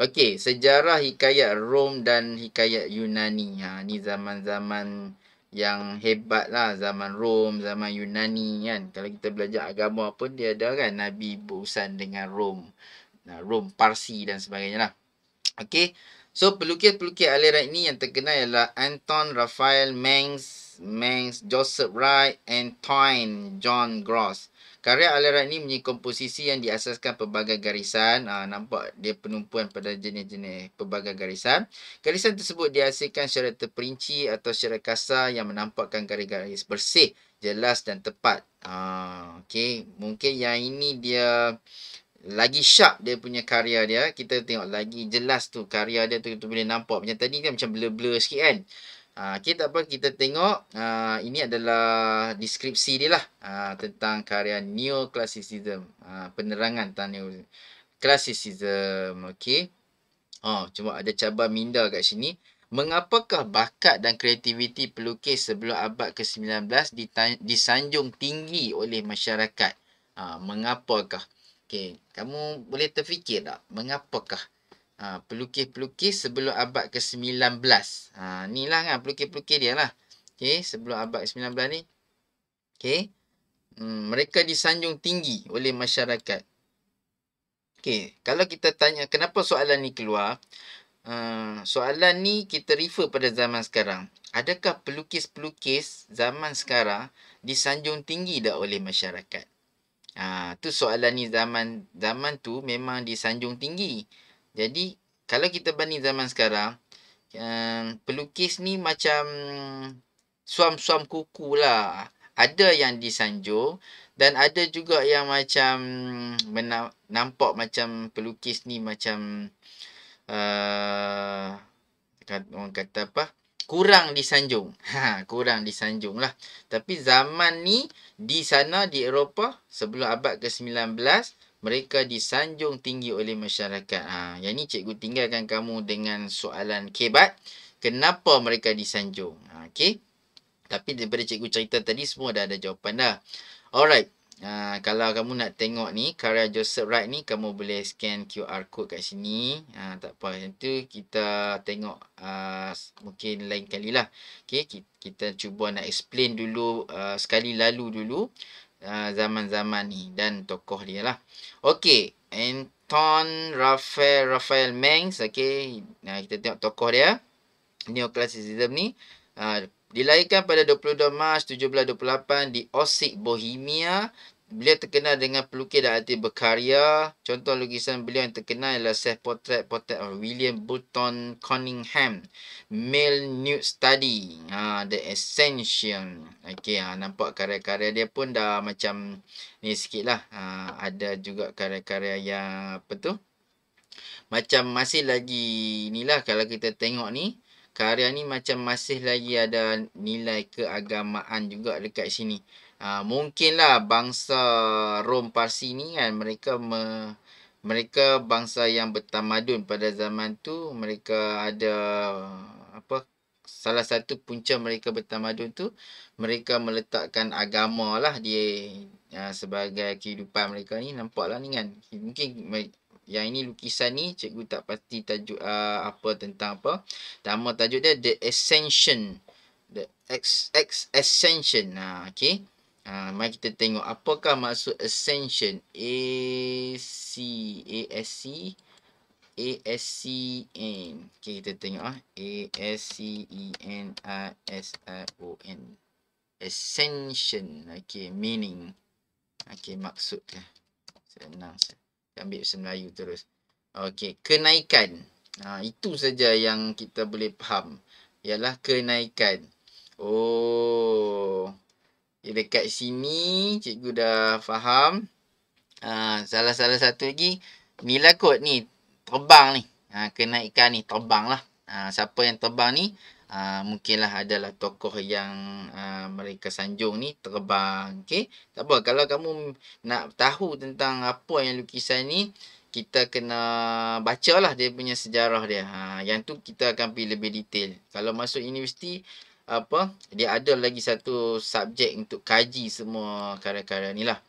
Okey, sejarah hikayat Rom dan hikayat Yunani. Ha, ni zaman-zaman yang hebat lah zaman Rom, zaman Yunani kan. Kalau kita belajar agama pun dia ada kan Nabi berusan dengan Rom. Ha, Rom, Parsi dan sebagainya lah. Okey, so pelukis-pelukis aliran ini yang terkenal ialah Anton Raphael Mengs, Mans Joseph Wright and Twain, John Gross. Karya aliran ini mempunyai komposisi yang diasaskan pelbagai garisan. Ha, nampak dia penumpuan pada jenis-jenis pelbagai garisan. Garisan tersebut dihasilkan secara terperinci atau secara kasar yang menampakkan garis-garis bersih, jelas dan tepat. Ha, ah, okay. Mungkin yang ini dia lagi sharp dia punya karya dia. Kita tengok lagi jelas tu karya dia tu, tu boleh nampak. Macam tadi kan macam blur-blur sikit kan. Ah, kita apa kita tengok uh, ini adalah deskripsi dia lah uh, tentang karya neoclassicism uh, penerangan tentang neoclassicism okay oh cuma ada cabar minda kat sini mengapakah bakat dan kreativiti pelukis sebelum abad ke-19 disanjung tinggi oleh masyarakat uh, mengapakah okey kamu boleh terfikir tak mengapakah Ha, pelukis-pelukis sebelum abad ke-19. Ha, ni lah kan pelukis-pelukis dia lah. Okay, sebelum abad ke-19 ni. Okay. Hmm, mereka disanjung tinggi oleh masyarakat. Okay, kalau kita tanya kenapa soalan ni keluar. Uh, soalan ni kita refer pada zaman sekarang. Adakah pelukis-pelukis zaman sekarang disanjung tinggi dah oleh masyarakat? Ah, uh, tu soalan ni zaman zaman tu memang disanjung tinggi. Jadi, kalau kita banding zaman sekarang, uh, pelukis ni macam suam-suam kuku lah. Ada yang disanjung dan ada juga yang macam nampak macam pelukis ni macam uh, orang kata apa? kurang disanjung. Ha, kurang disanjung lah. Tapi zaman ni di sana di Eropah sebelum abad ke-19 mereka disanjung tinggi oleh masyarakat. Ha, yang ni cikgu tinggalkan kamu dengan soalan kebat. Kenapa mereka disanjung? Ha, okay. Tapi daripada cikgu cerita tadi semua dah ada jawapan dah. Alright. Ha, kalau kamu nak tengok ni karya Joseph Wright ni kamu boleh scan QR code kat sini. Ha, tak apa. Itu kita tengok uh, mungkin lain kali lah. Okay. Kita, kita cuba nak explain dulu uh, sekali lalu dulu. Ha, zaman-zaman ni dan tokoh dia lah. Okey, Anton Rafael Rafael Mengs, okey. Nah, ha, kita tengok tokoh dia. Neoclassicism ni uh, dilahirkan pada 22 Mac 1728 di Osik, Bohemia, Beliau terkenal dengan pelukis dan arti berkarya. Contoh lukisan beliau yang terkenal ialah self-portrait-portrait of William Burton Cunningham. Male Nude Study. Ha, The Ascension. Okay, ha, nampak karya-karya dia pun dah macam ni sikit lah. Ha, ada juga karya-karya yang apa tu? Macam masih lagi ni lah. kalau kita tengok ni. Karya ni macam masih lagi ada nilai keagamaan juga dekat sini. Ha, mungkinlah bangsa Rom Parsi ni kan mereka me, mereka bangsa yang bertamadun pada zaman tu mereka ada apa salah satu punca mereka bertamadun tu mereka meletakkan agama lah dia ha, aa, sebagai kehidupan mereka ni nampaklah ni kan mungkin yang ini lukisan ni cikgu tak pasti tajuk aa, ha, apa tentang apa nama tajuk dia the ascension the ex ex ascension ha okay Ha, mari kita tengok apakah maksud ascension. A C A S C A S C N. okay kita tengok ah A S C E N A S I O N. Ascension. okay meaning. okay maksud Senang saja. Ambil bahasa Melayu terus. okay kenaikan. Ha, itu saja yang kita boleh faham. Ialah kenaikan. Oh dekat sini cikgu dah faham. Salah-salah ha, satu lagi. Nilai kot ni terbang ni. Ha, kenaikan ni terbang lah. Ha, siapa yang terbang ni, ha, mungkinlah adalah tokoh yang ha, mereka sanjung ni terbang. Okay? Tak apa, kalau kamu nak tahu tentang apa yang lukisan ni, kita kena baca lah dia punya sejarah dia. Ha, yang tu kita akan pergi lebih detail. Kalau masuk universiti, apa dia ada lagi satu subjek untuk kaji semua karya-karya ni lah.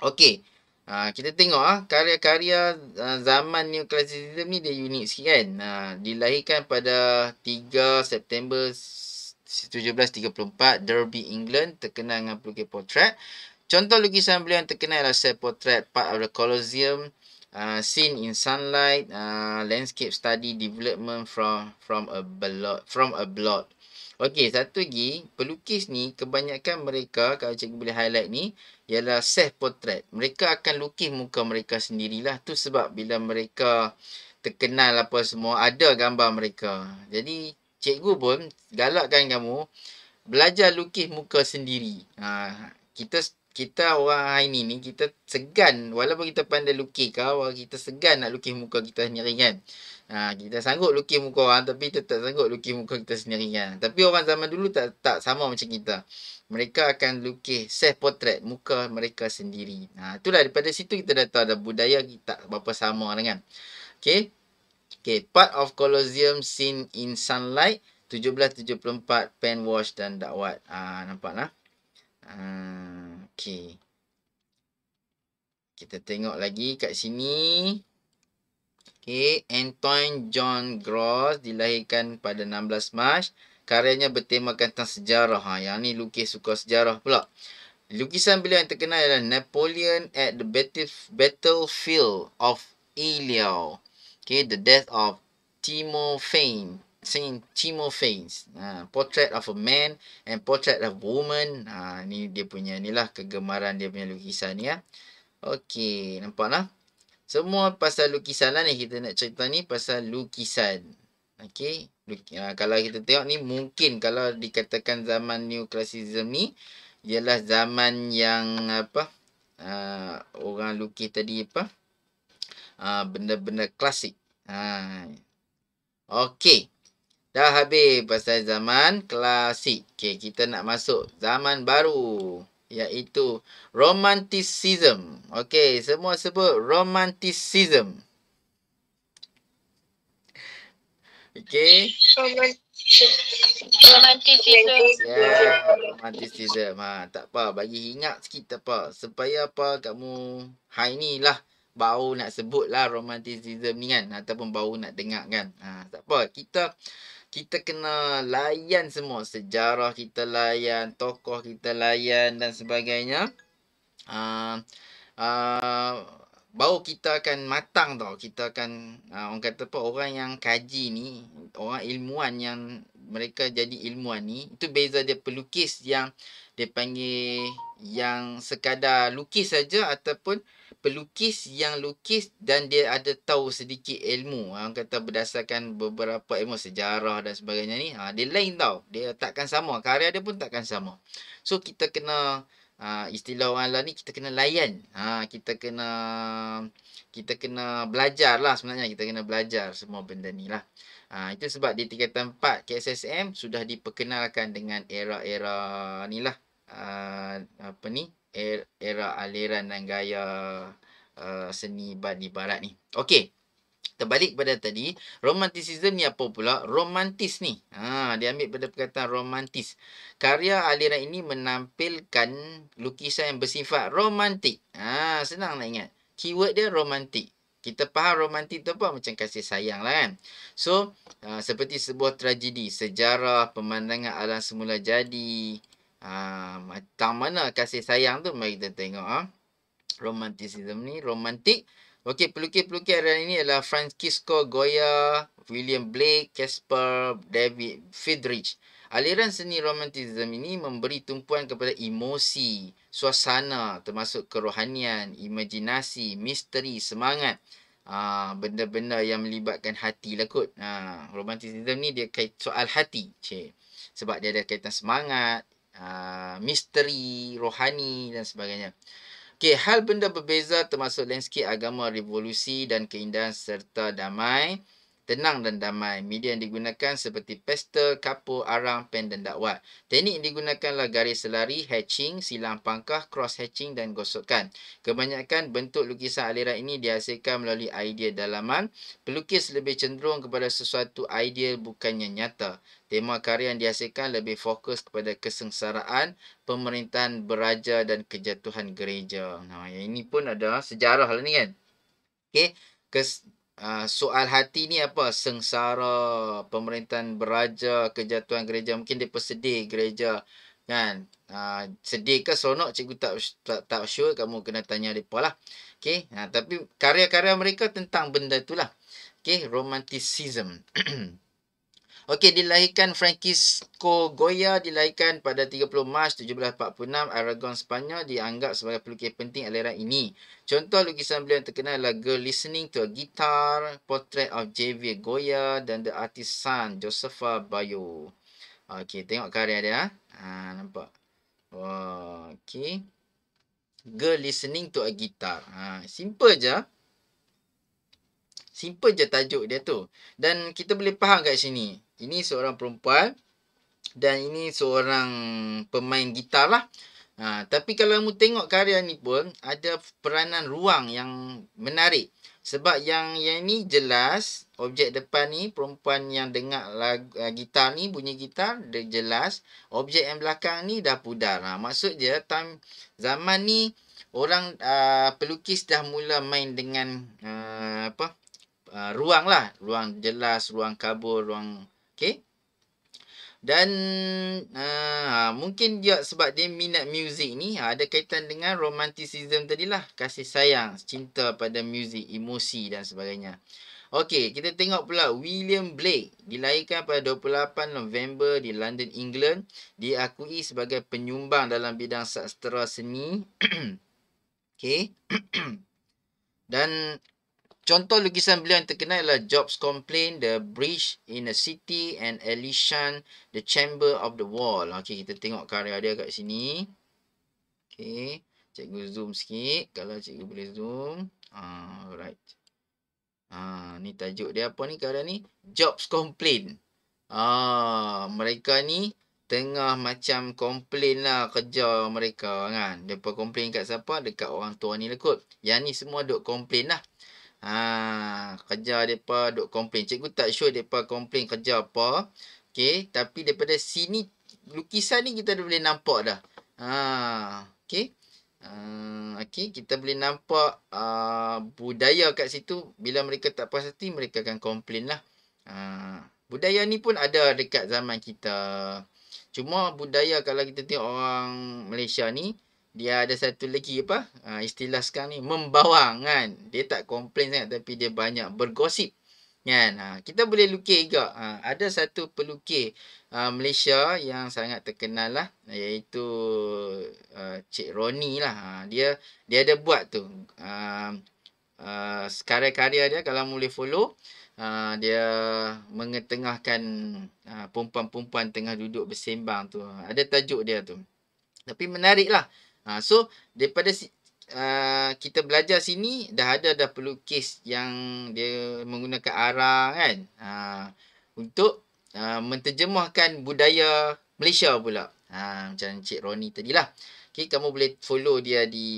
Okey. Ha, kita tengok ah ha, karya-karya zaman neoklasisisme ni dia unik sikit kan. Ha, dilahirkan pada 3 September 1734 Derby England terkenal dengan pelukis portrait. Contoh lukisan beliau yang terkenal adalah self portrait part of the Colosseum Uh, ha, seen in sunlight uh, landscape study development from from a blot from a blot Okey, satu lagi, pelukis ni kebanyakan mereka kalau cikgu boleh highlight ni ialah self portrait. Mereka akan lukis muka mereka sendirilah tu sebab bila mereka terkenal apa semua ada gambar mereka. Jadi cikgu pun galakkan kamu belajar lukis muka sendiri. Ha, kita kita orang Haini ni kita segan walaupun kita pandai lukis kau kita segan nak lukis muka kita sendiri kan ha, kita sanggup lukis muka orang tapi kita tak sanggup lukis muka kita sendiri kan tapi orang zaman dulu tak tak sama macam kita mereka akan lukis self portrait muka mereka sendiri ha, itulah daripada situ kita dah tahu ada budaya kita tak berapa sama dengan okey okey part of colosseum seen in sunlight 1774 pen wash dan dakwat ah ha, nampaklah Ah, okay. Kita tengok lagi kat sini. Okay. Antoine John Gross dilahirkan pada 16 Mac. Karyanya bertema tentang sejarah. Ha, yang ni lukis suka sejarah pula. Lukisan beliau yang terkenal adalah Napoleon at the Battlefield of Eliau. Okay, the death of Timofeyne. Saint Timofeins. Ha, Portrait of a Man and Portrait of a Woman. Ha, ni dia punya ni lah kegemaran dia punya lukisan ni ya. Okey, nampak lah. Semua pasal lukisan lah ni kita nak cerita ni pasal lukisan. Okey, Luk, ha, kalau kita tengok ni mungkin kalau dikatakan zaman New Classicism ni ialah zaman yang apa uh, orang lukis tadi apa ha, benda-benda uh, klasik. Ha. Okey. Dah habis pasal zaman klasik. Okay, kita nak masuk zaman baru. Iaitu romanticism. Okay, semua sebut romanticism. Okay. Romanticism. Ya, yeah, romanticism. Ha, tak apa, bagi ingat sikit tak apa. Supaya apa kamu hari ni lah. Bau nak sebut lah romanticism ni kan. Ataupun bau nak dengar kan. Ha, tak apa, kita kita kena layan semua sejarah kita layan tokoh kita layan dan sebagainya uh, ah, uh, ah, baru kita akan matang tau kita akan uh, orang kata apa orang yang kaji ni orang ilmuan yang mereka jadi ilmuan ni itu beza dia pelukis yang uh, dipanggil yang sekadar lukis saja ataupun pelukis yang lukis dan dia ada tahu sedikit ilmu ha, orang kata berdasarkan beberapa ilmu sejarah dan sebagainya ni ha, dia lain tau dia takkan sama karya dia pun takkan sama so kita kena ha, istilah orang lah ni kita kena layan ha, kita kena kita kena belajar lah sebenarnya kita kena belajar semua benda ni lah ha, itu sebab di tingkatan 4 KSSM sudah diperkenalkan dengan era-era ni lah uh, apa ni er-, era aliran dan gaya uh, seni di barat ni. Okey. Terbalik pada tadi, romanticism ni apa pula? Romantis ni. Ha, ah, dia ambil pada perkataan romantis. Karya aliran ini menampilkan lukisan yang bersifat romantik. Ha, senang nak ingat. Keyword dia romantik. Kita faham romantik tu apa? Macam kasih sayang lah kan. So, uh, seperti sebuah tragedi, sejarah, pemandangan alam semula jadi, Ha, macam mana kasih sayang tu? Mari kita tengok. Ha? Romanticism ni. Romantik. Okey, pelukis-pelukis hari ini adalah Francisco Goya, William Blake, Casper, David Friedrich. Aliran seni romantisme ini memberi tumpuan kepada emosi, suasana termasuk kerohanian, imajinasi, misteri, semangat. Ah, benda-benda yang melibatkan hati lah kot. Ha, romantisism ni dia kait soal hati. Cik. Sebab dia ada kaitan semangat, Ah, misteri rohani dan sebagainya. Okey, hal benda berbeza termasuk landscape agama revolusi dan keindahan serta damai tenang dan damai. Media yang digunakan seperti pastel, kapur, arang, pen dan dakwat. Teknik yang digunakan adalah garis selari, hatching, silang pangkah, cross hatching dan gosokkan. Kebanyakan bentuk lukisan aliran ini dihasilkan melalui idea dalaman. Pelukis lebih cenderung kepada sesuatu ideal bukannya nyata. Tema karya yang dihasilkan lebih fokus kepada kesengsaraan, pemerintahan beraja dan kejatuhan gereja. Nah, yang ini pun ada sejarah lah ni kan. Okay. Kes, Ah, soal hati ni apa sengsara pemerintahan beraja kejatuhan gereja mungkin dia sedih gereja kan uh, sedih ke seronok cikgu tak, tak tak sure kamu kena tanya depa lah okay? uh, ah, tapi karya-karya mereka tentang benda itulah okay? romanticism Okey, dilahirkan Francisco Goya dilahirkan pada 30 Mac 1746 Aragon Sepanyol dianggap sebagai pelukis penting aliran ini. Contoh lukisan beliau yang terkenal adalah Girl Listening to a Guitar, Portrait of Javier Goya dan The Artisan Josefa Bayo. Okey, tengok karya dia. Ah. Ha, nampak. Wah, okey. Girl Listening to a Guitar. Ha, simple je. Ah. Simple je tajuk dia tu. Dan kita boleh faham kat sini. Ini seorang perempuan dan ini seorang pemain gitar lah. Ha, tapi kalau kamu tengok karya ni pun ada peranan ruang yang menarik. Sebab yang yang ni jelas objek depan ni perempuan yang dengar lagu uh, gitar ni bunyi gitar dia jelas objek yang belakang ni dah pudar. Ha, maksud dia time zaman ni orang uh, pelukis dah mula main dengan uh, apa uh, ruang lah ruang jelas ruang kabur ruang Okay. Dan uh, mungkin dia sebab dia minat muzik ni uh, ada kaitan dengan romanticism tadi lah Kasih sayang, cinta pada muzik, emosi dan sebagainya. Okey, kita tengok pula William Blake dilahirkan pada 28 November di London, England. Diakui sebagai penyumbang dalam bidang sastra seni. Okey. Dan Contoh lukisan beliau yang terkenal adalah Jobs Complain, The Bridge in the City and Elishan, The Chamber of the Wall. Okey, kita tengok karya dia kat sini. Okey, cikgu zoom sikit. Kalau cikgu boleh zoom. Ah, alright. ah, ni tajuk dia apa ni karya ni? Jobs Complain. Ah, mereka ni tengah macam complain lah kerja mereka kan. Depa complain kat siapa? Dekat orang tua ni lah kot. Yang ni semua dok complain lah. Ha, kerja mereka duk komplain. Cikgu tak sure mereka komplain kerja apa. Okay. Tapi daripada sini, lukisan ni kita dah boleh nampak dah. Ha, okay. Uh, okay. Kita boleh nampak uh, budaya kat situ. Bila mereka tak puas hati, mereka akan komplain lah. Uh, budaya ni pun ada dekat zaman kita. Cuma budaya kalau kita tengok orang Malaysia ni, dia ada satu lagi apa uh, istilah sekarang ni membawang kan dia tak komplain sangat tapi dia banyak bergosip kan uh, kita boleh lukis juga uh, ada satu pelukis uh, Malaysia yang sangat terkenal lah iaitu uh, Cik Roni lah uh, dia dia ada buat tu uh, uh, karya-karya dia kalau boleh follow Uh, dia mengetengahkan uh, perempuan-perempuan tengah duduk bersembang tu. Ada tajuk dia tu. Tapi menariklah. Ha, so, daripada uh, kita belajar sini, dah ada dah pelukis yang dia menggunakan arah kan. Uh, untuk uh, menterjemahkan budaya Malaysia pula. Ha, macam Encik Roni tadilah. Okay, kamu boleh follow dia di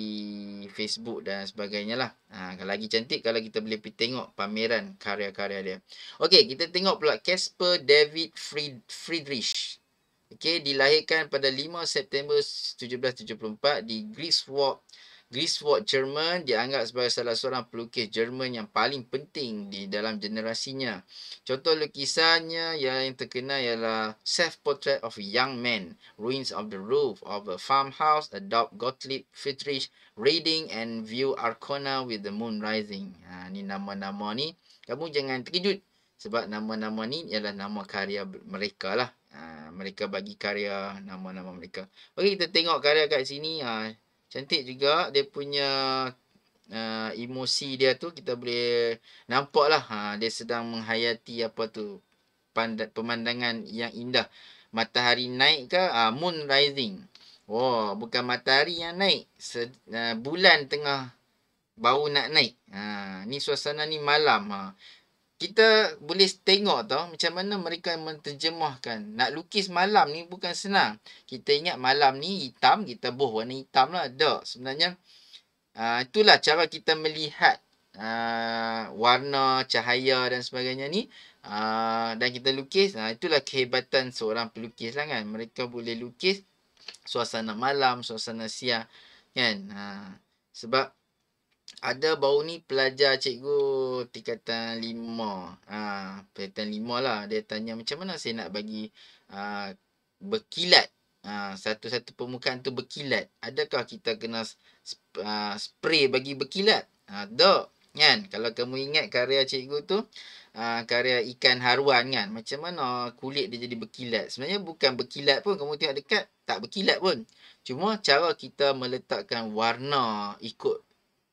Facebook dan sebagainya lah. Ha, kalau lagi cantik, kalau kita boleh pergi tengok pameran karya-karya dia. Okay, kita tengok pula Casper David Fried Friedrich. Okey, dilahirkan pada 5 September 1774 di Griswold. Griswold Jerman dianggap sebagai salah seorang pelukis Jerman yang paling penting di dalam generasinya. Contoh lukisannya yang terkenal ialah Self-Portrait of a Young Man, Ruins of the Roof of a Farmhouse, A Dog, Gottlieb Friedrich, Reading and View Arcona with the Moon Rising. Ha, ni nama-nama ni. Kamu jangan terkejut sebab nama-nama ni ialah nama karya mereka lah. Ah, mereka bagi karya nama-nama mereka. Okey kita tengok karya kat sini ha, cantik juga dia punya uh, emosi dia tu kita boleh nampak lah. ha dia sedang menghayati apa tu pandat, pemandangan yang indah. Matahari naik ke ha, moon rising. Wah wow, bukan matahari yang naik Se, uh, bulan tengah bau nak naik. Ha ni suasana ni malam ha kita boleh tengok tau macam mana mereka menterjemahkan. Nak lukis malam ni bukan senang. Kita ingat malam ni hitam, kita boh warna hitam lah. Tak, sebenarnya uh, itulah cara kita melihat uh, warna, cahaya dan sebagainya ni. Uh, dan kita lukis, uh, itulah kehebatan seorang pelukis lah kan. Mereka boleh lukis suasana malam, suasana siang kan. Uh, sebab ada bau ni pelajar cikgu tingkatan lima. Ha, tingkatan lima lah. Dia tanya macam mana saya nak bagi uh, berkilat. Ha, satu-satu permukaan tu berkilat. Adakah kita kena uh, spray bagi berkilat? Ha, tak. Kan? Kalau kamu ingat karya cikgu tu, uh, karya ikan haruan kan. Macam mana kulit dia jadi berkilat? Sebenarnya bukan berkilat pun. Kamu tengok dekat, tak berkilat pun. Cuma cara kita meletakkan warna ikut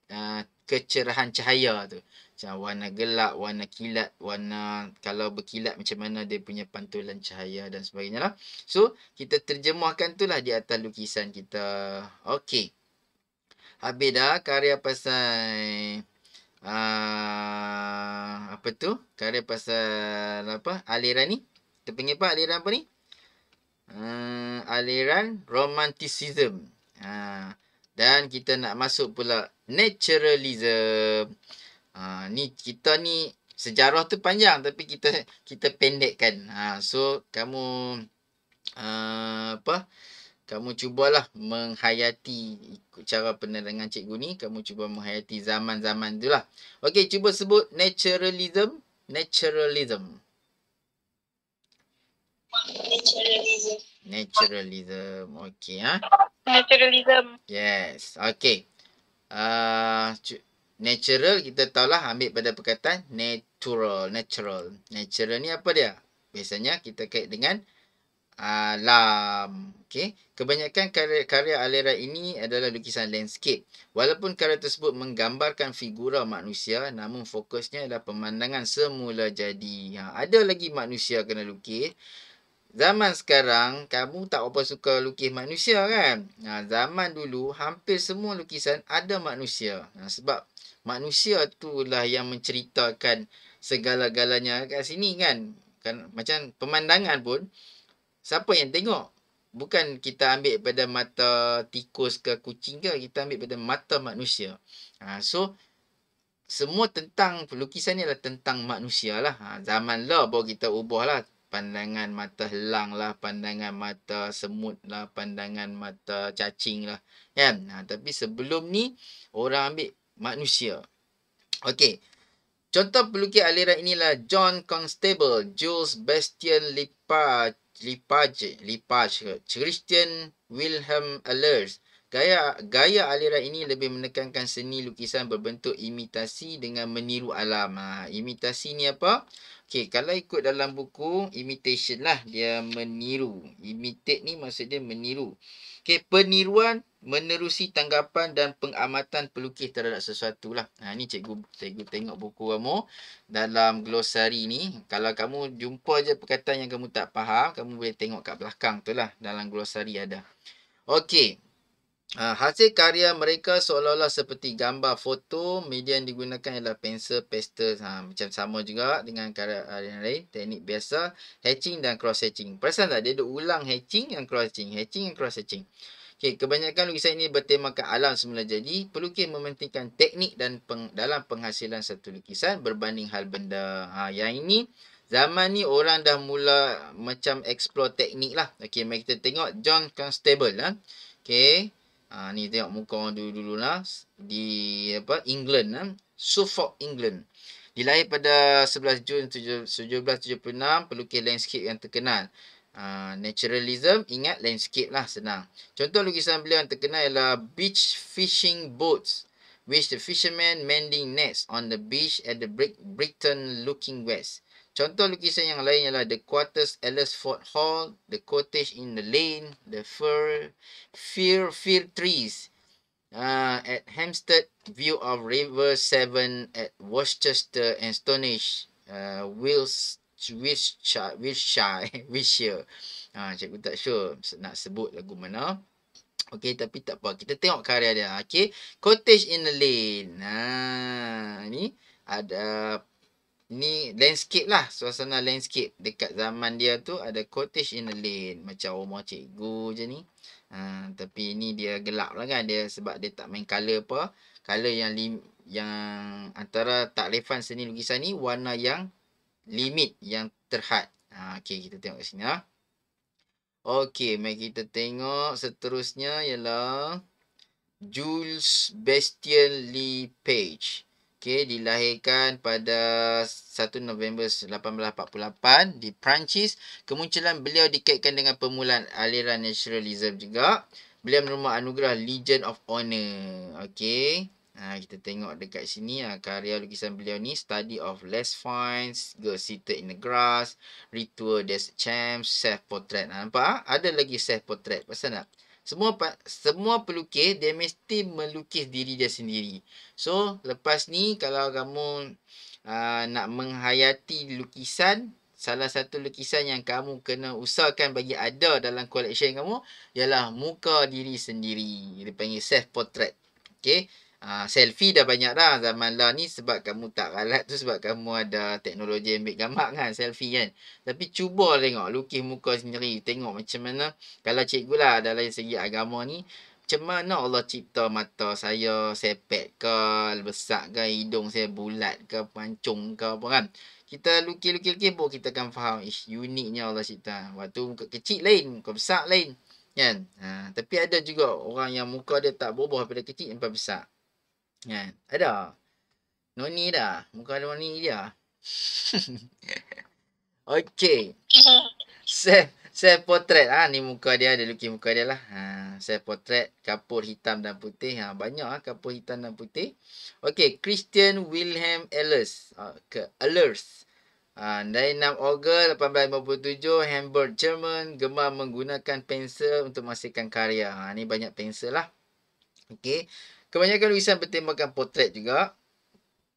Ah, kecerahan cahaya tu. Macam warna gelap, warna kilat, warna kalau berkilat macam mana dia punya pantulan cahaya dan sebagainya lah. So, kita terjemahkan tu lah di atas lukisan kita. Okay. Habis dah karya pasal... Uh, apa tu? Karya pasal apa? Aliran ni? Kita panggil apa? Aliran apa ni? Uh, aliran Romanticism. Uh, dan kita nak masuk pula naturalism. Ha, ni kita ni sejarah tu panjang tapi kita kita pendekkan. Ha, so kamu uh, apa? Kamu cubalah menghayati ikut cara penerangan cikgu ni. Kamu cuba menghayati zaman-zaman tu lah. Okey, cuba sebut naturalism. Naturalism. Naturalism. Naturalism. Okey, ha? Naturalism. Yes. Okey uh, natural kita tahulah ambil pada perkataan natural natural natural ni apa dia biasanya kita kait dengan alam ah, okey kebanyakan karya-karya aliran ini adalah lukisan landscape walaupun karya tersebut menggambarkan figura manusia namun fokusnya adalah pemandangan semula jadi ha ada lagi manusia kena lukis Zaman sekarang, kamu tak apa suka lukis manusia kan? Ha, zaman dulu, hampir semua lukisan ada manusia. Ha, sebab manusia tu lah yang menceritakan segala-galanya kat sini kan? kan? Macam pemandangan pun, siapa yang tengok? Bukan kita ambil pada mata tikus ke kucing ke, kita ambil pada mata manusia. Ha, so, semua tentang lukisan ni adalah tentang manusia lah. Ha, zaman lah baru kita ubah lah pandangan mata helang lah, pandangan mata semut lah, pandangan mata cacing lah. Kan? Nah, ha, tapi sebelum ni, orang ambil manusia. Okey. Contoh pelukis aliran inilah John Constable, Jules Bastien Lepage, Lepage, Lepage Christian Wilhelm Allers. Gaya gaya aliran ini lebih menekankan seni lukisan berbentuk imitasi dengan meniru alam. Ha, imitasi ni apa? Okey, kalau ikut dalam buku, imitation lah. Dia meniru. Imitate ni maksud dia meniru. Okey, peniruan menerusi tanggapan dan pengamatan pelukis terhadap sesuatu lah. Ha, ni cikgu, cikgu tengok buku kamu dalam glossary ni. Kalau kamu jumpa je perkataan yang kamu tak faham, kamu boleh tengok kat belakang tu lah. Dalam glossary ada. Okey, Ha, hasil karya mereka seolah-olah seperti gambar foto. Media yang digunakan ialah pensel, pastel. Ha, macam sama juga dengan karya yang lain. Teknik biasa. Hatching dan cross-hatching. Perasan tak? Dia ada ulang hatching dan cross-hatching. Hatching dan cross-hatching. Okay, kebanyakan lukisan ini bertemakan alam semula jadi. Pelukis mementingkan teknik dan peng, dalam penghasilan satu lukisan berbanding hal benda. Ha, yang ini, zaman ni orang dah mula macam explore teknik lah. Okay, mari kita tengok John Constable. lah. Ha. Okay. Ha, ni tengok muka dulu-dulu lah. Di apa, England. Ha? Suffolk, England. Dilahir pada 11 Jun 1776. Pelukis landscape yang terkenal. Uh, naturalism, ingat landscape lah senang. Contoh lukisan beliau yang terkenal ialah beach fishing boats which the fishermen mending nets on the beach at the Brit Britain looking west. Contoh lukisan yang lain ialah The Quarters, Alice Ford Hall, The Cottage in the Lane, The Fir, Fir, Fir Trees, uh, at Hampstead, View of River Seven at Worcester and Stonehenge, uh, Wills, Wish, Wish, Wilshire, Wilshire. Uh, ah, cikgu tak sure nak sebut lagu mana. Okey, tapi tak apa. Kita tengok karya dia. Okey, Cottage in the Lane. Ha, uh, ni ada ni landscape lah suasana landscape dekat zaman dia tu ada cottage in the lane macam rumah cikgu je ni uh, tapi ni dia gelap lah kan dia sebab dia tak main color apa color yang lim, yang antara taklifan seni lukisan ni warna yang limit yang terhad uh, okey kita tengok kat sini lah okey mari kita tengok seterusnya ialah Jules Bastien Lee Page Okey, dilahirkan pada 1 November 1848 di Perancis. Kemunculan beliau dikaitkan dengan permulaan aliran naturalism juga. Beliau menerima anugerah Legion of Honor. Okey. Ha, kita tengok dekat sini ha, karya lukisan beliau ni. Study of Les Fines, Girl Seated in the Grass, Ritual Des Champs, Self Portrait. Ha, nampak? Ha? Ada lagi Self Portrait. Pasal tak? semua semua pelukis dia mesti melukis diri dia sendiri. So, lepas ni kalau kamu uh, nak menghayati lukisan, salah satu lukisan yang kamu kena usahakan bagi ada dalam collection kamu ialah muka diri sendiri. Dia panggil self portrait. Okay. Ha, selfie dah banyak dah zaman lah ni sebab kamu tak ralat tu sebab kamu ada teknologi ambil gambar kan selfie kan tapi cuba tengok lukis muka sendiri tengok macam mana kalau cikgu lah dalam segi agama ni macam mana Allah cipta mata saya sepet ke besar ke hidung saya bulat ke pancung ke apa kan kita lukis-lukis-lukis pun kita akan faham ish uniknya Allah cipta waktu muka kecil lain muka besar lain kan ha, tapi ada juga orang yang muka dia tak berubah daripada kecil sampai besar Kan? Ada. Noni dah. Muka Noni dia. okay. Se, se portrait. Ha, ni muka dia. ada lukis muka dia lah. Ha, se portrait. Kapur hitam dan putih. Ha, banyak lah kapur hitam dan putih. Okay. Christian Wilhelm Ellers. Ha, ah, ke Ellers. Ha, ah, dari 6 Ogos 1857. Hamburg, Jerman. Gemar menggunakan pensel untuk menghasilkan karya. Ha, ni banyak pensel lah. Okay. Kebanyakan lukisan bertemakan potret juga.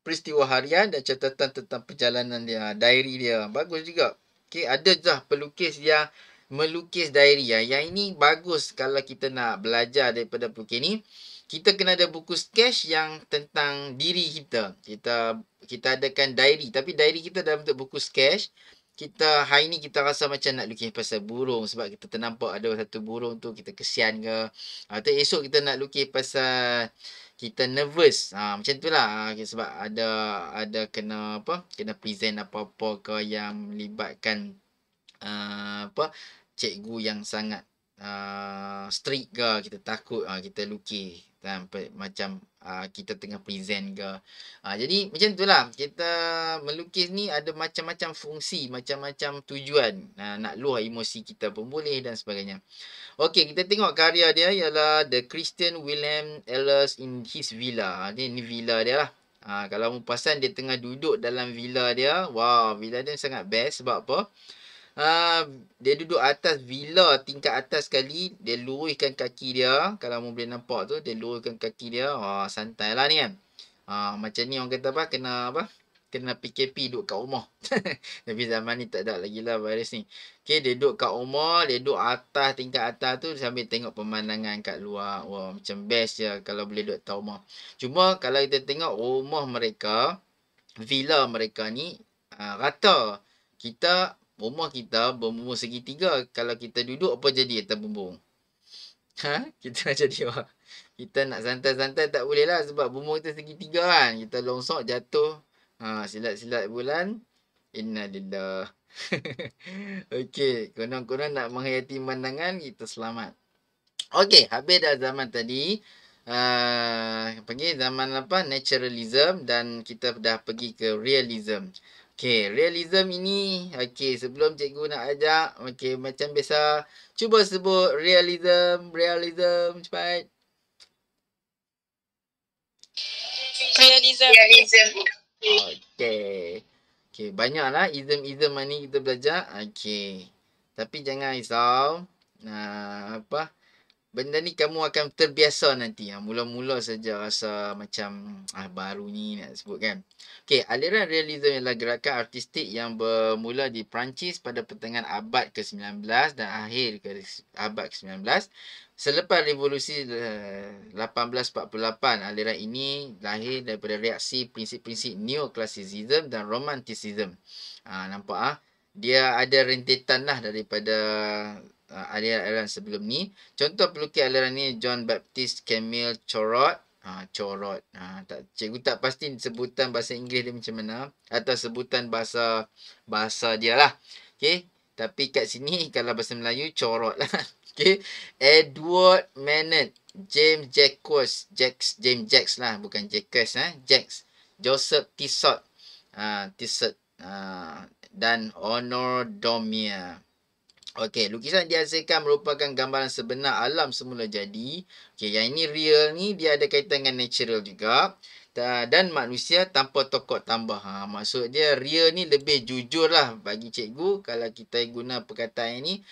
Peristiwa harian dan catatan tentang perjalanan dia. Diary dia. Bagus juga. Okay, ada dah pelukis yang melukis diary. Ya. Yang ini bagus kalau kita nak belajar daripada pelukis ini Kita kena ada buku sketch yang tentang diri kita. Kita kita adakan diary. Tapi diary kita dalam bentuk buku sketch kita hari ni kita rasa macam nak lukis pasal burung sebab kita ternampak ada satu burung tu kita kesian ke atau ah, esok kita nak lukis pasal kita nervous ha, macam tu lah ah, okay, sebab ada ada kena apa kena present apa-apa ke yang melibatkan uh, apa cikgu yang sangat uh, strict ke kita takut uh, kita lukis tanpa macam uh, kita tengah present ke. Uh, jadi macam tu lah kita melukis ni ada macam-macam fungsi, macam-macam tujuan uh, nak luah emosi kita pun boleh dan sebagainya. Okay, kita tengok karya dia ialah The Christian William Ellis in His Villa. Ini ni villa dia lah. Uh, kalau mu dia tengah duduk dalam villa dia, wow, villa dia sangat best sebab apa? Ah, dia duduk atas villa tingkat atas sekali. Dia luruhkan kaki dia. Kalau kamu boleh nampak tu. Dia luruhkan kaki dia. Wah, santai lah ni kan. Ha, macam ni orang kata apa. Kena apa. Kena PKP duduk kat rumah. Tapi zaman ni tak ada lagi lah virus ni. Okay, dia duduk kat rumah. Dia duduk atas tingkat atas tu. Sambil tengok pemandangan kat luar. Wah, macam best je kalau boleh duduk kat rumah. Cuma kalau kita tengok rumah mereka. Villa mereka ni. Uh, rata. Kita rumah kita bumbung segitiga kalau kita duduk apa jadi atas bumbung ha kita nak jadi apa kita nak santai-santai tak boleh lah sebab bumbung kita segitiga kan kita longsok jatuh ha silat-silat bulan inna lillah okey konon-konon nak menghayati pandangan kita selamat okey habis dah zaman tadi Uh, ah, pergi zaman apa naturalism dan kita dah pergi ke realism Okay, realism ini, okay, sebelum cikgu nak ajak, okay, macam biasa, cuba sebut realism, realism, cepat. Realism. Realism. Okay. Okay, banyaklah ism-ism ni kita belajar. Okay. Tapi jangan risau. Nah, apa? benda ni kamu akan terbiasa nanti. Ha, mula-mula saja rasa macam ah, baru ni nak sebut kan. Okay, aliran realism ialah gerakan artistik yang bermula di Perancis pada pertengahan abad ke-19 dan akhir ke abad ke-19. Selepas revolusi eh, uh, 1848, aliran ini lahir daripada reaksi prinsip-prinsip neoklasisism dan romantisism. Ha, ah, nampak ah? Ha? Dia ada rentetan lah daripada uh, ah, aliran-aliran sebelum ni. Contoh pelukis aliran ni John Baptist Camille Chorot. Ha, ah, corot. Ha, ah, tak, cikgu tak pasti sebutan bahasa Inggeris dia macam mana. Atau sebutan bahasa bahasa dia lah. Okay. Tapi kat sini kalau bahasa Melayu corot lah. Okay. Edward Manet. James Jacques. Jax, James Jax lah. Bukan Jacques. Ha? Eh, Jax. Joseph Tissot. Ha, Tissot. Ha, dan Honor Domia. Okey, lukisan dihasilkan merupakan gambaran sebenar alam semula jadi. Okey, yang ini real ni dia ada kaitan dengan natural juga. Dan manusia tanpa tokok tambah. Ha, maksud dia real ni lebih jujur lah bagi cikgu kalau kita guna perkataan ini.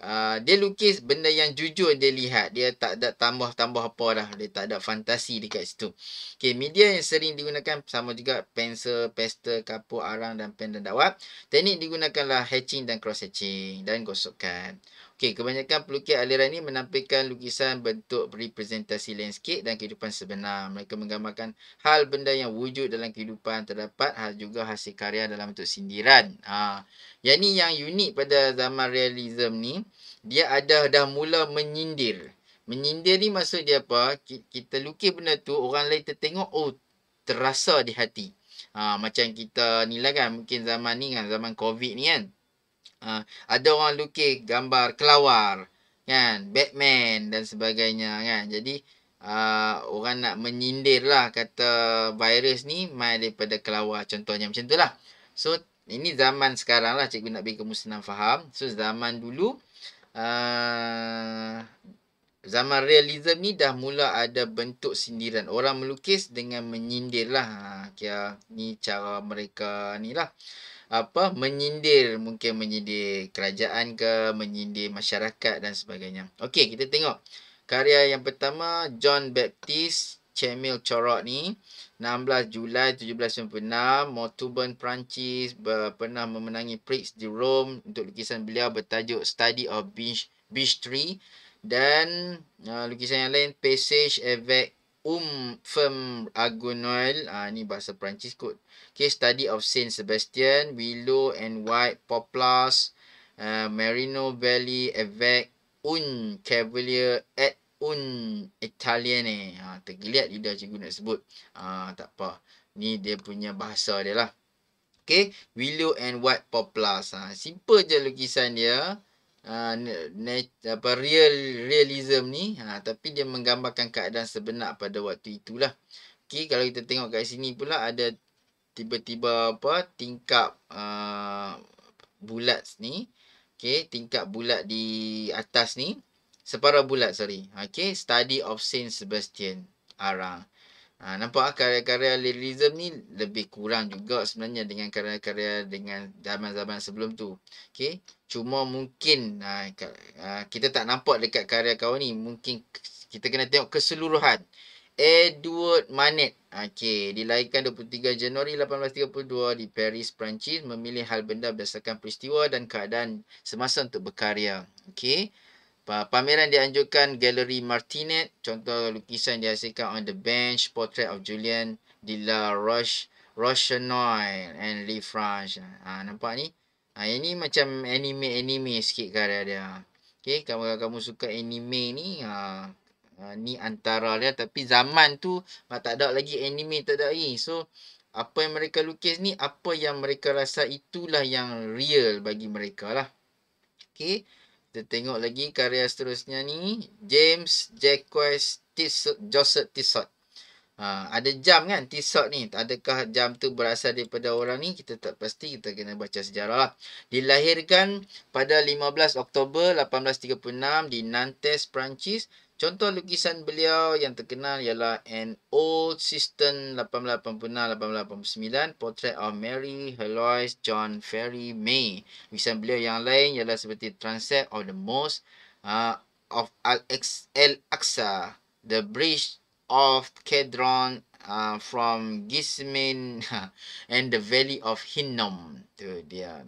Ah, dia lukis benda yang jujur dia lihat. Dia tak ada tambah-tambah apa dah. Dia tak ada fantasi dekat situ. Okay, media yang sering digunakan sama juga pensel, pastel, kapur, arang dan pen dan dawat. Teknik digunakanlah hatching dan cross-hatching dan gosokkan. Okay, kebanyakan pelukis aliran ini menampilkan lukisan bentuk representasi landscape dan kehidupan sebenar. Mereka menggambarkan hal benda yang wujud dalam kehidupan terdapat hal juga hasil karya dalam bentuk sindiran. Ha. Yang ini yang unik pada zaman realism ni, dia ada dah mula menyindir. Menyindir ni maksud dia apa? Kita lukis benda tu, orang lain tertengok, oh terasa di hati. Ha, macam kita ni lah kan, mungkin zaman ni kan, zaman COVID ni kan uh, ada orang lukis gambar kelawar kan batman dan sebagainya kan jadi uh, orang nak menyindir lah kata virus ni mai daripada kelawar contohnya macam tu lah. so ini zaman sekarang lah cikgu nak bagi kamu senang faham so zaman dulu uh, zaman realism ni dah mula ada bentuk sindiran orang melukis dengan menyindirlah ha, kira ni cara mereka ni lah apa menyindir mungkin menyindir kerajaan ke menyindir masyarakat dan sebagainya. Okey, kita tengok karya yang pertama John Baptist Chemil Chorot ni 16 Julai 1796 Mortuban Perancis pernah memenangi Prix di Rome untuk lukisan beliau bertajuk Study of Beech, Beech Tree dan uh, lukisan yang lain Passage Avec Um Firm Agunoil. Ah, ini bahasa Perancis kot. Case study of Saint Sebastian. Willow and White. Poplars. Uh, ah, Marino Valley. Evac. Un Cavalier. at Un Italian eh Ah, tergiliat lidah cikgu nak sebut. Ah, tak apa. Ni dia punya bahasa dia lah. Okay. Willow and White Poplars. Ah, simple je lukisan dia uh, apa real realism ni ha, tapi dia menggambarkan keadaan sebenar pada waktu itulah okey kalau kita tengok kat sini pula ada tiba-tiba apa tingkap uh, bulat ni okey tingkap bulat di atas ni separa bulat sorry okey study of saint sebastian arang Ha, nampak ah, karya-karya lirism ni lebih kurang juga sebenarnya dengan karya-karya dengan zaman-zaman sebelum tu. Okay. Cuma mungkin ha, ha, kita tak nampak dekat karya kau ni. Mungkin kita kena tengok keseluruhan. Edward Manet. Okay. Dilahirkan 23 Januari 1832 di Paris, Perancis. Memilih hal benda berdasarkan peristiwa dan keadaan semasa untuk berkarya. Okay. Pameran dianjurkan Galeri Martinet, contoh lukisan dihasilkan on the bench, portrait of Julian de la Roche, and Le France. Ha, ah, nampak ni? Ha, yang ni macam anime-anime sikit karya dia. Okay, kalau kamu, suka anime ni, ha, ni antara dia. Tapi zaman tu, tak ada lagi anime, tak ada lagi. So, apa yang mereka lukis ni, apa yang mereka rasa itulah yang real bagi mereka lah. Okay. Kita tengok lagi karya seterusnya ni. James Jacques Tissot Joseph Tissot. Ha, ada jam kan Tissot ni. Adakah jam tu berasal daripada orang ni? Kita tak pasti. Kita kena baca sejarah lah. Dilahirkan pada 15 Oktober 1836 di Nantes, Perancis. Contoh lukisan beliau yang terkenal ialah An Old System 1886-1889 Portrait of Mary Heloise John Ferry May. Lukisan beliau yang lain ialah seperti Transept of the Most uh, of Al-Aqsa The Bridge of Kedron uh, from Gizmin and the Valley of Hinnom. Tu dia.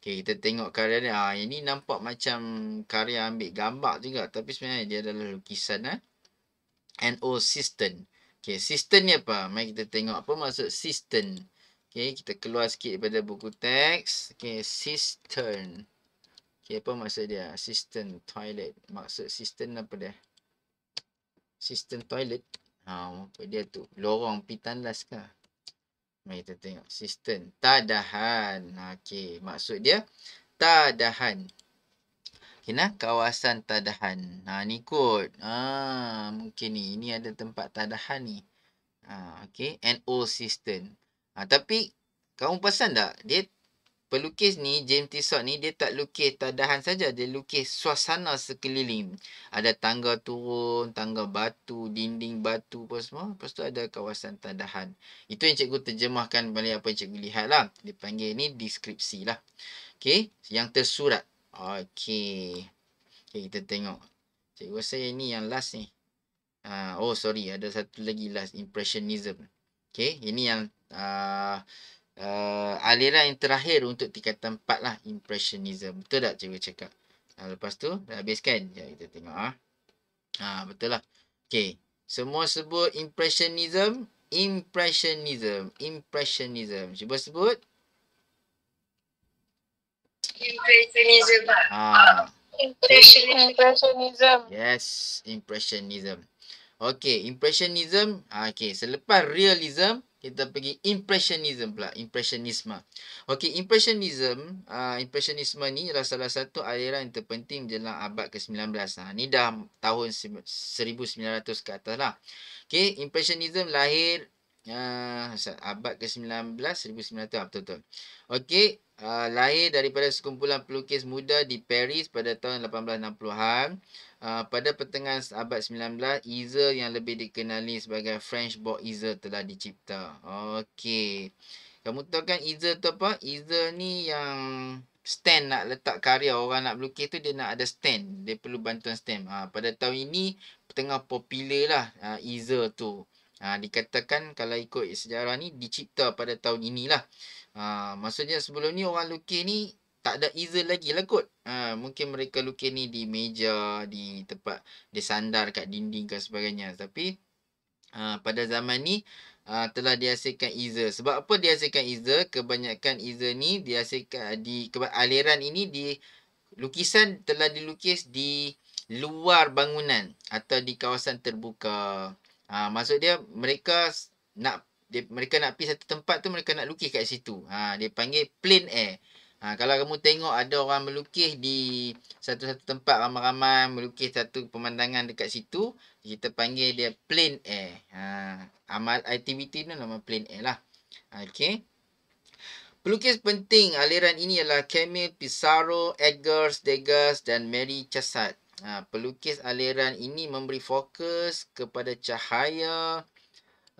Okay, kita tengok karya ni. Ha, ah, ini nampak macam karya ambil gambar juga. Tapi sebenarnya dia adalah lukisan. Ha? An old system, Okay, cistern ni apa? Mari kita tengok apa maksud cistern. Okay, kita keluar sikit daripada buku teks. Okay, system. Okay, apa maksud dia? System toilet. Maksud cistern apa dia? System toilet. Ha, apa dia tu? Lorong pitan las kah? Kita tengok sistem tadahan. Okey, maksud dia tadahan. Okay, nah, kawasan tadahan. Ha ni kod. Ha ah, mungkin ni ini ada tempat tadahan ni. Ha okey, all system. Ha tapi kamu pasal tak dia pelukis ni James Tissot ni dia tak lukis tadahan saja dia lukis suasana sekeliling ada tangga turun tangga batu dinding batu apa semua lepas tu ada kawasan tadahan itu yang cikgu terjemahkan balik apa yang cikgu lihat lah dia panggil ni deskripsi lah Okay. yang tersurat Okay. okay kita tengok cikgu saya ni yang last ni uh, oh sorry ada satu lagi last impressionism Okay. ini yang uh, uh, aliran yang terakhir untuk tingkatan 4 lah impressionism betul tak cikgu cakap uh, lepas tu dah habis kan Sekejap ya, kita tengok ah ha. ha, betul lah okey semua sebut impressionism impressionism impressionism cuba sebut impressionism ah Impressionism. Yes, impressionism. Okay, impressionism. Ah, okay, selepas realism, kita pergi impressionism pula impressionisme okey impressionism uh, impressionisme ni adalah salah satu aliran yang terpenting jelang abad ke-19 ha ah, ni dah tahun 1900 ke atas lah okey impressionism lahir uh, abad ke-19 1900 betul betul okey uh, lahir daripada sekumpulan pelukis muda di Paris pada tahun 1860-an Ah, pada pertengahan abad 19, easel yang lebih dikenali sebagai French Box Easel telah dicipta. Okey. Kamu tahu kan easel tu apa? Easel ni yang stand nak letak karya orang nak lukis tu dia nak ada stand. Dia perlu bantuan stand. Ha, pada tahun ini tengah popular lah uh, ah, easel tu. Ha, dikatakan kalau ikut sejarah ni dicipta pada tahun inilah. Ha, maksudnya sebelum ni orang lukis ni tak ada easel lagi lah kot. Ha, mungkin mereka lukis ni di meja, di tempat di sandar kat dinding ke sebagainya. Tapi ha, pada zaman ni ha, telah dihasilkan easel. Sebab apa dihasilkan easel? Kebanyakan easel ni dihasilkan di aliran ini di lukisan telah dilukis di luar bangunan atau di kawasan terbuka. Ha, maksud dia mereka nak dia, mereka nak pergi satu tempat tu mereka nak lukis kat situ. Ha, dia panggil plain air. Ha, kalau kamu tengok ada orang melukis di satu-satu tempat ramai-ramai melukis satu pemandangan dekat situ, kita panggil dia plain air. Ha, amal aktiviti ni nama plain air lah. Okay. Pelukis penting aliran ini ialah Camille Pissarro, Edgar Degas dan Mary Chassat. Ha, pelukis aliran ini memberi fokus kepada cahaya,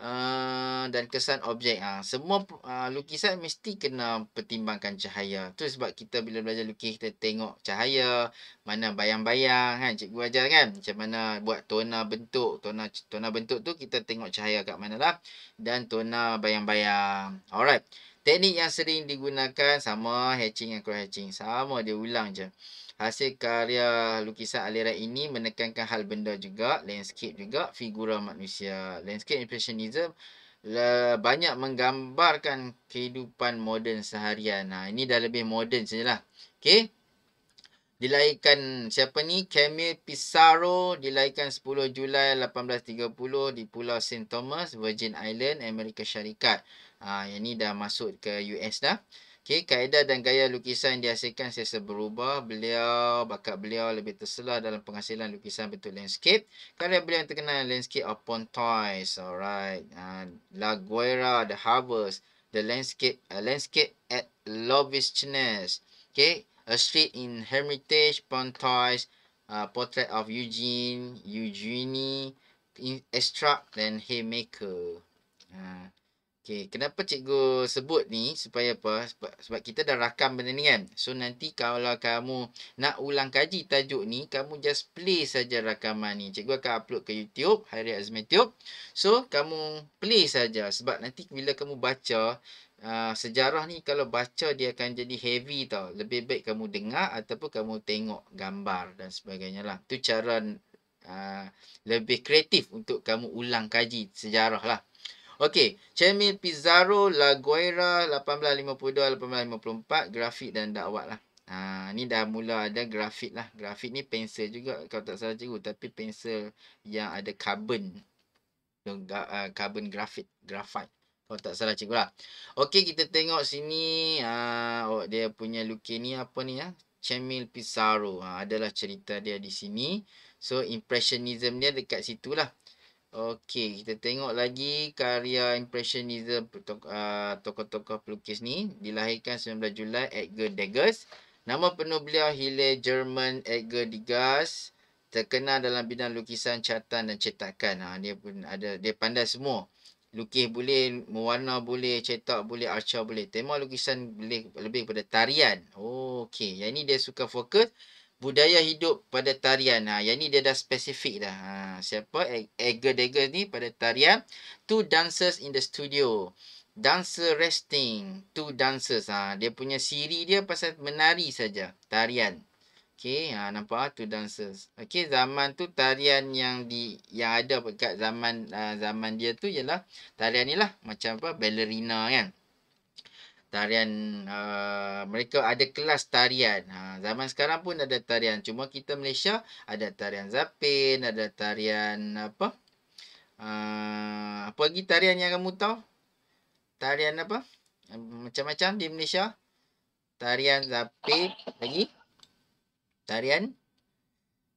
Uh, dan kesan objek uh, Semua uh, lukisan mesti kena pertimbangkan cahaya Tu sebab kita bila belajar lukis Kita tengok cahaya Mana bayang-bayang kan Cikgu ajar kan Macam mana buat tona bentuk Tona tona bentuk tu kita tengok cahaya kat mana lah Dan tona bayang-bayang Alright Teknik yang sering digunakan Sama hatching dan cross hatching Sama dia ulang je Hasil karya lukisan aliran ini menekankan hal benda juga, landscape juga, figura manusia. Landscape impressionism banyak menggambarkan kehidupan moden seharian. Nah, ini dah lebih moden sajalah. Okey. Dilahirkan siapa ni? Camille Pissarro dilahirkan 10 Julai 1830 di Pulau St. Thomas, Virgin Island, Amerika Syarikat. Ah, ha, yang ni dah masuk ke US dah. Okey, kaedah dan gaya lukisan yang dihasilkan sesa berubah. Beliau, bakat beliau lebih terselah dalam penghasilan lukisan bentuk landscape. Karya beliau yang terkenal landscape of toys, Alright. Uh, La Guerra, The Harvest, The Landscape uh, landscape at Lovichness. Okey, A Street in Hermitage, Pontoise, uh, Portrait of Eugene, Eugenie, in, Extract dan Haymaker. Uh, Okay, kenapa cikgu sebut ni? Supaya apa? Sebab, sebab kita dah rakam benda ni kan? So, nanti kalau kamu nak ulang kaji tajuk ni, kamu just play saja rakaman ni. Cikgu akan upload ke YouTube, Hari Azmi YouTube, So, kamu play saja. Sebab nanti bila kamu baca, uh, sejarah ni kalau baca dia akan jadi heavy tau. Lebih baik kamu dengar ataupun kamu tengok gambar dan sebagainya lah. Tu cara uh, lebih kreatif untuk kamu ulang kaji sejarah lah. Okey, Cemil Pizarro La Guaira 1852 1854 grafik dan dakwat lah. Ha, ni dah mula ada grafik lah. Grafik ni pensel juga kalau tak salah cikgu tapi pensel yang ada carbon. Ah, carbon grafit, graphite. Kalau tak salah cikgu lah. Okey, kita tengok sini ha, oh, dia punya lukis ni apa ni ya? Ah? Cemil Pizarro ha, adalah cerita dia di sini. So, impressionism dia dekat situ lah. Okey, kita tengok lagi karya Impressionism ah, tokoh-tokoh uh, pelukis ni. Dilahirkan 19 Julai, Edgar Degas. Nama penuh beliau, Hilaire German Edgar Degas. Terkenal dalam bidang lukisan, catan dan cetakan. Ha, dia pun ada, dia pandai semua. Lukis boleh, mewarna boleh, cetak boleh, arca boleh. Tema lukisan boleh, lebih pada tarian. Oh, Okey, yang ni dia suka fokus budaya hidup pada tarian. Ha, yang ni dia dah spesifik dah. Ha, siapa? Eger deger ni pada tarian. Two dancers in the studio. Dancer resting. Two dancers. Ha, dia punya siri dia pasal menari saja. Tarian. Okay, ha, nampak tu dancers. Okay, zaman tu tarian yang di yang ada dekat zaman uh, zaman dia tu ialah tarian ni lah. Macam apa, ballerina kan tarian uh, mereka ada kelas tarian ha, zaman sekarang pun ada tarian cuma kita Malaysia ada tarian zapin ada tarian apa uh, apa lagi tarian yang kamu tahu tarian apa um, macam-macam di Malaysia tarian zapin lagi tarian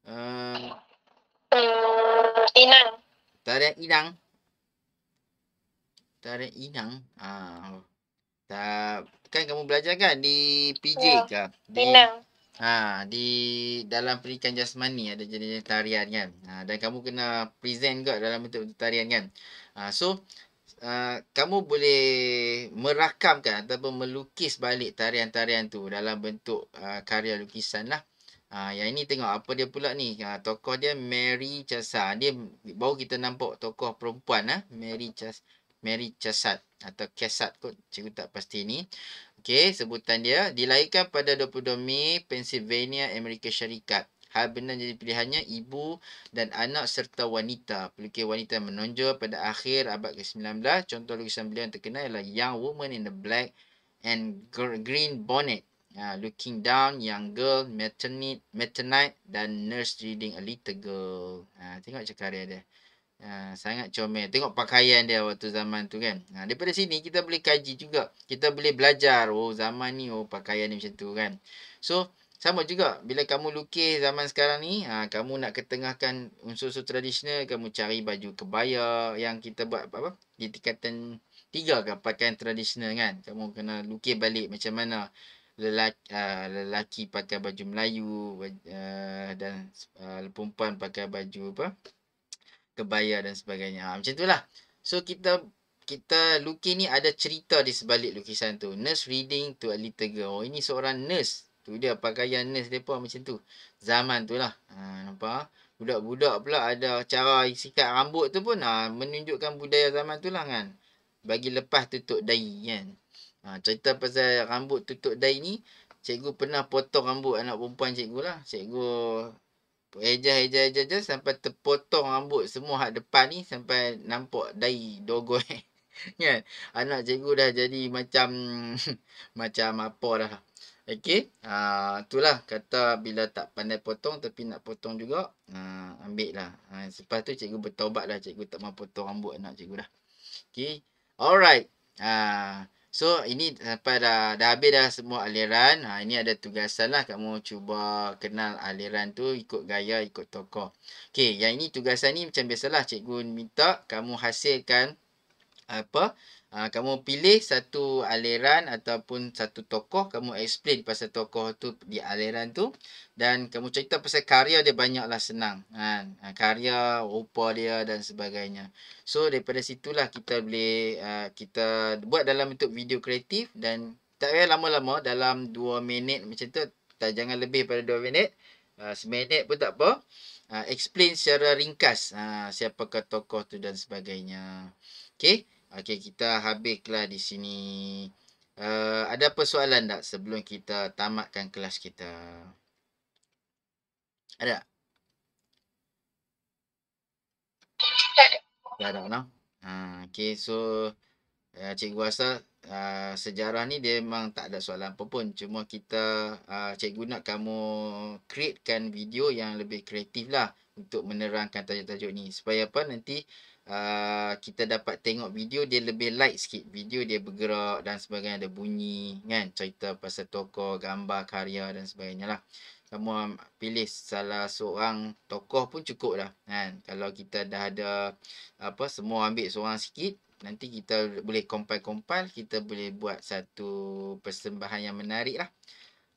uh, inang tarian inang tarian inang ah uh. Uh, kan kamu belajar kan di PJ hmm. ke? Di Penang. Ha, di dalam pendidikan jasmani ada jenis tarian kan. Ha, dan kamu kena present juga dalam bentuk-bentuk tarian kan. Ha, so uh, kamu boleh merakamkan ataupun melukis balik tarian-tarian tu dalam bentuk uh, karya lukisan lah. Ha, yang ini tengok apa dia pula ni. Ha, tokoh dia Mary Chasad. Dia baru kita nampak tokoh perempuan lah. Mary Chasad. Mary Chasad atau kesat kot. Cikgu tak pasti ni. Okey, sebutan dia. Dilahirkan pada 22 Mei, Pennsylvania, Amerika Syarikat. Hal benar jadi pilihannya ibu dan anak serta wanita. Pelukis wanita menonjol pada akhir abad ke-19. Contoh lukisan beliau yang terkenal ialah Young Woman in the Black and Green Bonnet. Uh, looking Down, Young Girl, Maternite, Maternite dan Nurse Reading a Little Girl. Uh, tengok cakar dia dia. Ha, sangat comel. Tengok pakaian dia waktu zaman tu kan. Ha, daripada sini kita boleh kaji juga. Kita boleh belajar. Oh zaman ni oh pakaian ni macam tu kan. So sama juga bila kamu lukis zaman sekarang ni. Ha, kamu nak ketengahkan unsur-unsur tradisional. Kamu cari baju kebaya yang kita buat apa, apa di tingkatan tiga ke pakaian tradisional kan. Kamu kena lukis balik macam mana lelaki, uh, lelaki pakai baju Melayu uh, dan uh, perempuan pakai baju apa kebaya dan sebagainya. Ha, macam itulah. So kita kita lukis ni ada cerita di sebalik lukisan tu. Nurse reading to a little girl. Oh, ini seorang nurse. Tu dia pakaian nurse dia pun macam tu. Zaman tu lah. Ha, nampak? Budak-budak pula ada cara sikat rambut tu pun ha, menunjukkan budaya zaman tu lah kan. Bagi lepas tutup dai kan. Ha, cerita pasal rambut tutup dai ni. Cikgu pernah potong rambut anak perempuan cikgu lah. Cikgu Ejah, ejah, ejah, ejah sampai terpotong rambut semua hak depan ni sampai nampak dai dogoi. kan? Anak cikgu dah jadi macam macam apa dah. Okey, ha, itulah kata bila tak pandai potong tapi nak potong juga, ha, ambil lah. Ha, selepas tu cikgu bertaubat dah, cikgu tak mahu potong rambut anak cikgu dah. Okey, alright. Ha, So ini sampai eh, dah, dah habis dah semua aliran. Ha, ini ada tugasan lah. Kamu cuba kenal aliran tu ikut gaya, ikut tokoh. Okay, yang ini tugasan ni macam biasalah. Cikgu minta kamu hasilkan apa Ha, kamu pilih satu aliran ataupun satu tokoh. Kamu explain pasal tokoh tu di aliran tu. Dan kamu cerita pasal karya dia banyaklah senang. Kan? Ha, karya, rupa dia dan sebagainya. So, daripada situlah kita boleh uh, kita buat dalam bentuk video kreatif. Dan tak payah lama-lama dalam 2 minit macam tu. Tak jangan lebih pada 2 minit. Uh, ha, 1 pun tak apa. Uh, explain secara ringkas uh, siapakah tokoh tu dan sebagainya. Okay. Okey, kita habislah di sini. Uh, ada apa soalan tak sebelum kita tamatkan kelas kita? Ada? Tak ada. Tak ada, no? Uh, ah, okay, so uh, cikgu rasa uh, sejarah ni dia memang tak ada soalan apa pun. Cuma kita, uh, cikgu nak kamu createkan video yang lebih kreatif lah untuk menerangkan tajuk-tajuk ni. Supaya apa nanti uh, kita dapat tengok video dia lebih light sikit video dia bergerak dan sebagainya ada bunyi kan cerita pasal tokoh gambar karya dan sebagainya lah kamu pilih salah seorang tokoh pun cukup lah kan kalau kita dah ada apa semua ambil seorang sikit nanti kita boleh compile-compile kita boleh buat satu persembahan yang menarik lah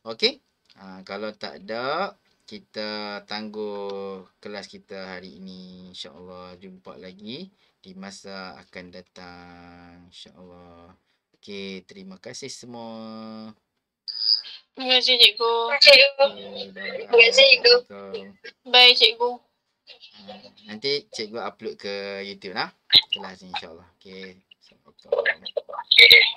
okay? Ha, ah, kalau tak ada, kita tangguh kelas kita hari ini insyaallah jumpa lagi di masa akan datang insyaallah okey terima kasih semua terima kasih cikgu terima kasih cikgu bye cikgu hmm, nanti cikgu upload ke youtube lah kelas insyaallah okey assalamualaikum okay.